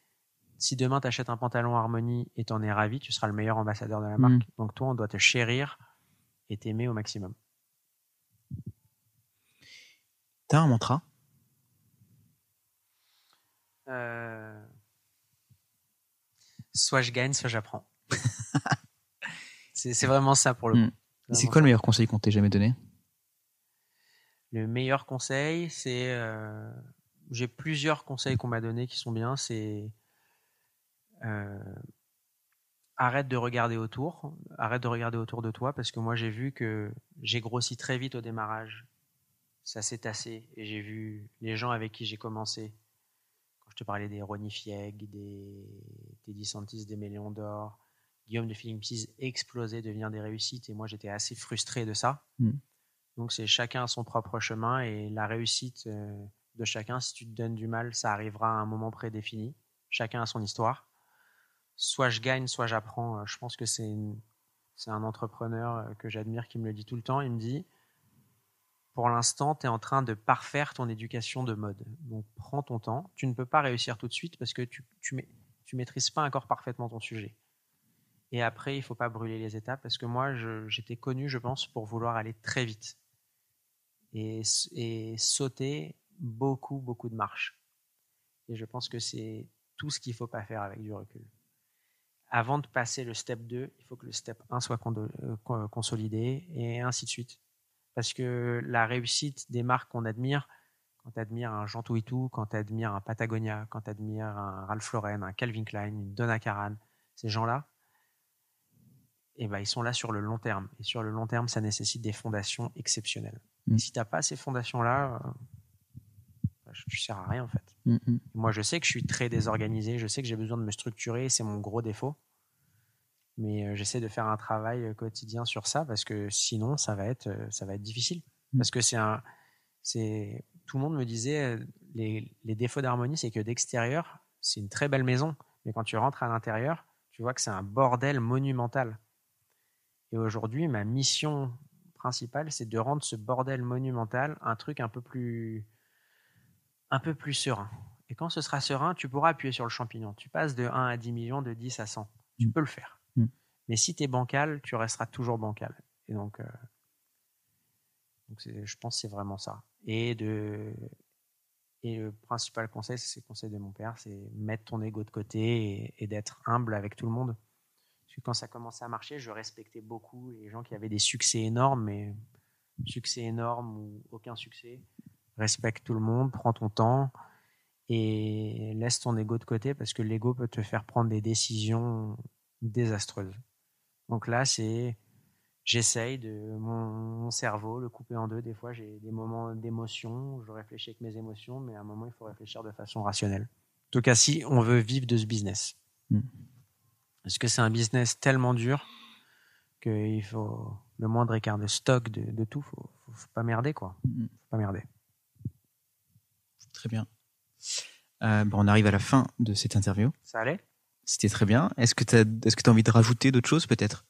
si demain tu achètes un pantalon Harmony et en es ravi, tu seras le meilleur ambassadeur de la mm. marque. Donc toi, on doit te chérir et t'aimer au maximum. T'as un mantra euh, Soit je gagne, soit j'apprends. c'est vraiment ça pour le mmh. C'est quoi le meilleur conseil qu'on t'ait jamais donné Le meilleur conseil, c'est. Euh, j'ai plusieurs conseils qu'on m'a donné qui sont bien. C'est. Euh, arrête de regarder autour, arrête de regarder autour de toi, parce que moi j'ai vu que j'ai grossi très vite au démarrage. Ça s'est tassé et j'ai vu les gens avec qui j'ai commencé. Quand je te parlais des Ronnie Fieg, des Teddy Santis, des millions d'Or, Guillaume de Filippis exploser, devenir des réussites et moi j'étais assez frustré de ça. Hmm. Donc c'est chacun son propre chemin et la réussite euh, de chacun, si tu te donnes du mal, ça arrivera à un moment prédéfini. Chacun a son histoire soit je gagne, soit j'apprends. Euh, je pense que c'est un entrepreneur euh, que j'admire qui me le dit tout le temps. Il me dit Pour l'instant, tu es en train de parfaire ton éducation de mode. Donc prends ton temps. Tu ne peux pas réussir tout de suite parce que tu ne tu maîtrises pas encore parfaitement ton sujet. Et après, il ne faut pas brûler les étapes parce que moi, j'étais connu, je pense, pour vouloir aller très vite et, et sauter beaucoup, beaucoup de marches. Et je pense que c'est tout ce qu'il ne faut pas faire avec du recul. Avant de passer le step 2, il faut que le step 1 soit euh, consolidé et ainsi de suite. Parce que la réussite des marques qu'on admire, quand tu admires un Jean Touitou, quand tu admires un Patagonia, quand tu admires un Ralph Lauren, un Calvin Klein, une Donna Karan, ces gens-là, et eh ben, ils sont là sur le long terme. Et sur le long terme, ça nécessite des fondations exceptionnelles. Et mmh. si tu n'as pas ces fondations-là, euh, tu ne sers à rien en fait. Mm, mm. Moi, je sais que je suis très désorganisé, je sais que j'ai besoin de me structurer, c'est mon gros défaut. Mais euh, j'essaie de faire un travail euh, quotidien sur ça parce que sinon, ça va être, euh, ça va être difficile. Mm. Parce que c'est un, c'est, tout le monde me disait les, les défauts d'harmonie, c'est que d'extérieur, c'est une très belle maison, mais quand tu rentres à l'intérieur, tu vois que c'est un bordel monumental. Et aujourd'hui, ma mission principale, c'est de rendre ce bordel monumental un truc un peu plus un peu plus serein. Et quand ce sera serein, tu pourras appuyer sur le champignon. Tu passes de 1 à 10 millions, de 10 à 100. Tu mm. peux le faire. Mm. Mais si tu es bancal, tu resteras toujours bancal. Et donc, euh, je pense que c'est vraiment ça. Et, de, et le principal conseil, c'est le conseil de mon père, c'est mettre ton ego de côté et, d'être humble avec tout le monde. Parce que quand ça commençait à marcher, je respectais beaucoup les gens qui avaient des succès énormes, mais succès énorme ou aucun succès respecte tout le monde, prends ton temps et laisse ton ego de côté parce que l'ego peut te faire prendre des décisions désastreuses. Donc là, c'est j'essaye de mon, cerveau le couper en deux. Des fois, j'ai des moments d'émotion, je réfléchis avec mes émotions, mais à un moment, il faut réfléchir de façon rationnelle. En tout cas, si on veut vivre de ce business. est hmm. Parce que c'est un business tellement dur qu'il faut le moindre écart de stock, de, tout, faut pas merder quoi. Hmm. Faut pas merder. Très bien. Euh, bah, on arrive à la fin de cette interview. Ça allait C'était très bien. Est-ce que tu as, as envie de rajouter d'autres choses peut-être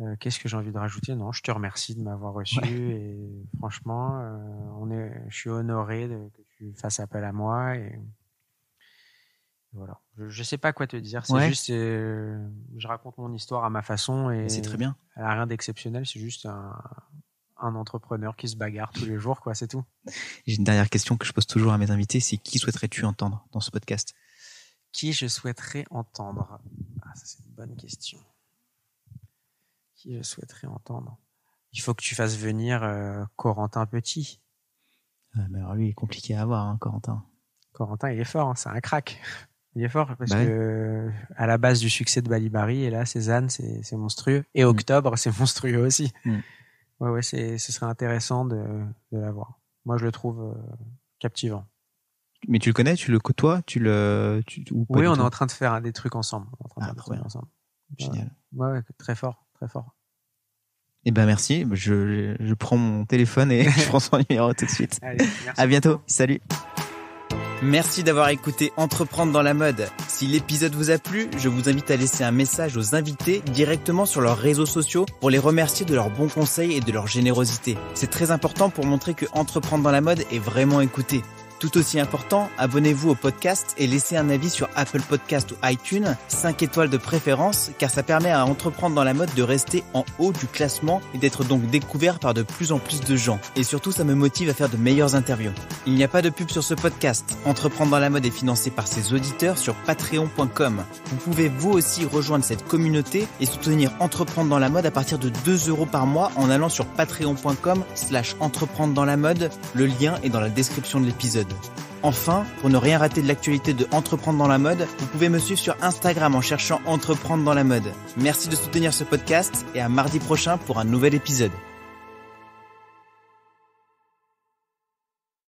euh, Qu'est-ce que j'ai envie de rajouter Non, je te remercie de m'avoir reçu et franchement, euh, on est, je suis honoré que tu fasses appel à moi et voilà. Je, ne sais pas quoi te dire. C'est juste, je raconte mon histoire à ma façon et c'est très bien. Elle rien d'exceptionnel. C'est juste un, un entrepreneur qui se bagarre tous les jours, quoi, c'est tout. J'ai une dernière question que je pose toujours à mes invités, c'est qui souhaiterais-tu entendre dans ce podcast Qui je souhaiterais entendre Ah, ça c'est une bonne question. Qui je souhaiterais entendre Il faut que tu fasses venir euh, Corentin Petit. Ah, mais alors lui, il est compliqué à avoir, hein, Corentin. Corentin, il est fort, hein, c'est un crack. Il est fort parce bah que euh, à la base du succès de Balibari, et là, Cézanne, c'est monstrueux. Et mm. Octobre, c'est monstrueux aussi. Mm ouais, ouais, c'est, ce serait intéressant de, de l'avoir. Moi, je le trouve euh, captivant. Mais tu le connais, tu le côtoies, tu le. Tu, ou pas oui, euh, on est en train de ah, faire des trucs ensemble. ah, de faire ensemble. Génial. ouais, très fort, très fort. Eh ben merci. Je, je prends mon téléphone et je prends son numéro tout de suite. Allez, merci. À bientôt. Salut. Merci d'avoir écouté Entreprendre dans la mode. Si l'épisode vous a plu, je vous invite à laisser un message aux invités directement sur leurs réseaux sociaux pour les remercier de leurs bons conseils et de leur générosité. C'est très important pour montrer que Entreprendre dans la mode est vraiment écouté. Tout aussi important, abonnez-vous au podcast et laissez un avis sur Apple Podcast ou iTunes, 5 étoiles de préférence, car ça permet à Entreprendre dans la mode de rester en haut du classement et d'être donc découvert par de plus en plus de gens. Et surtout, ça me motive à faire de meilleures interviews. Il n'y a pas de pub sur ce podcast. Entreprendre dans la mode est financé par ses auditeurs sur patreon.com. Vous pouvez vous aussi rejoindre cette communauté et soutenir Entreprendre dans la mode à partir de 2 euros par mois en allant sur patreon.com slash entreprendre dans la mode. Le lien est dans la description de l'épisode. Enfin, pour ne rien rater de l'actualité de Entreprendre dans la mode, vous pouvez me suivre sur Instagram en cherchant Entreprendre dans la mode. Merci de soutenir ce podcast et à mardi prochain pour un nouvel épisode.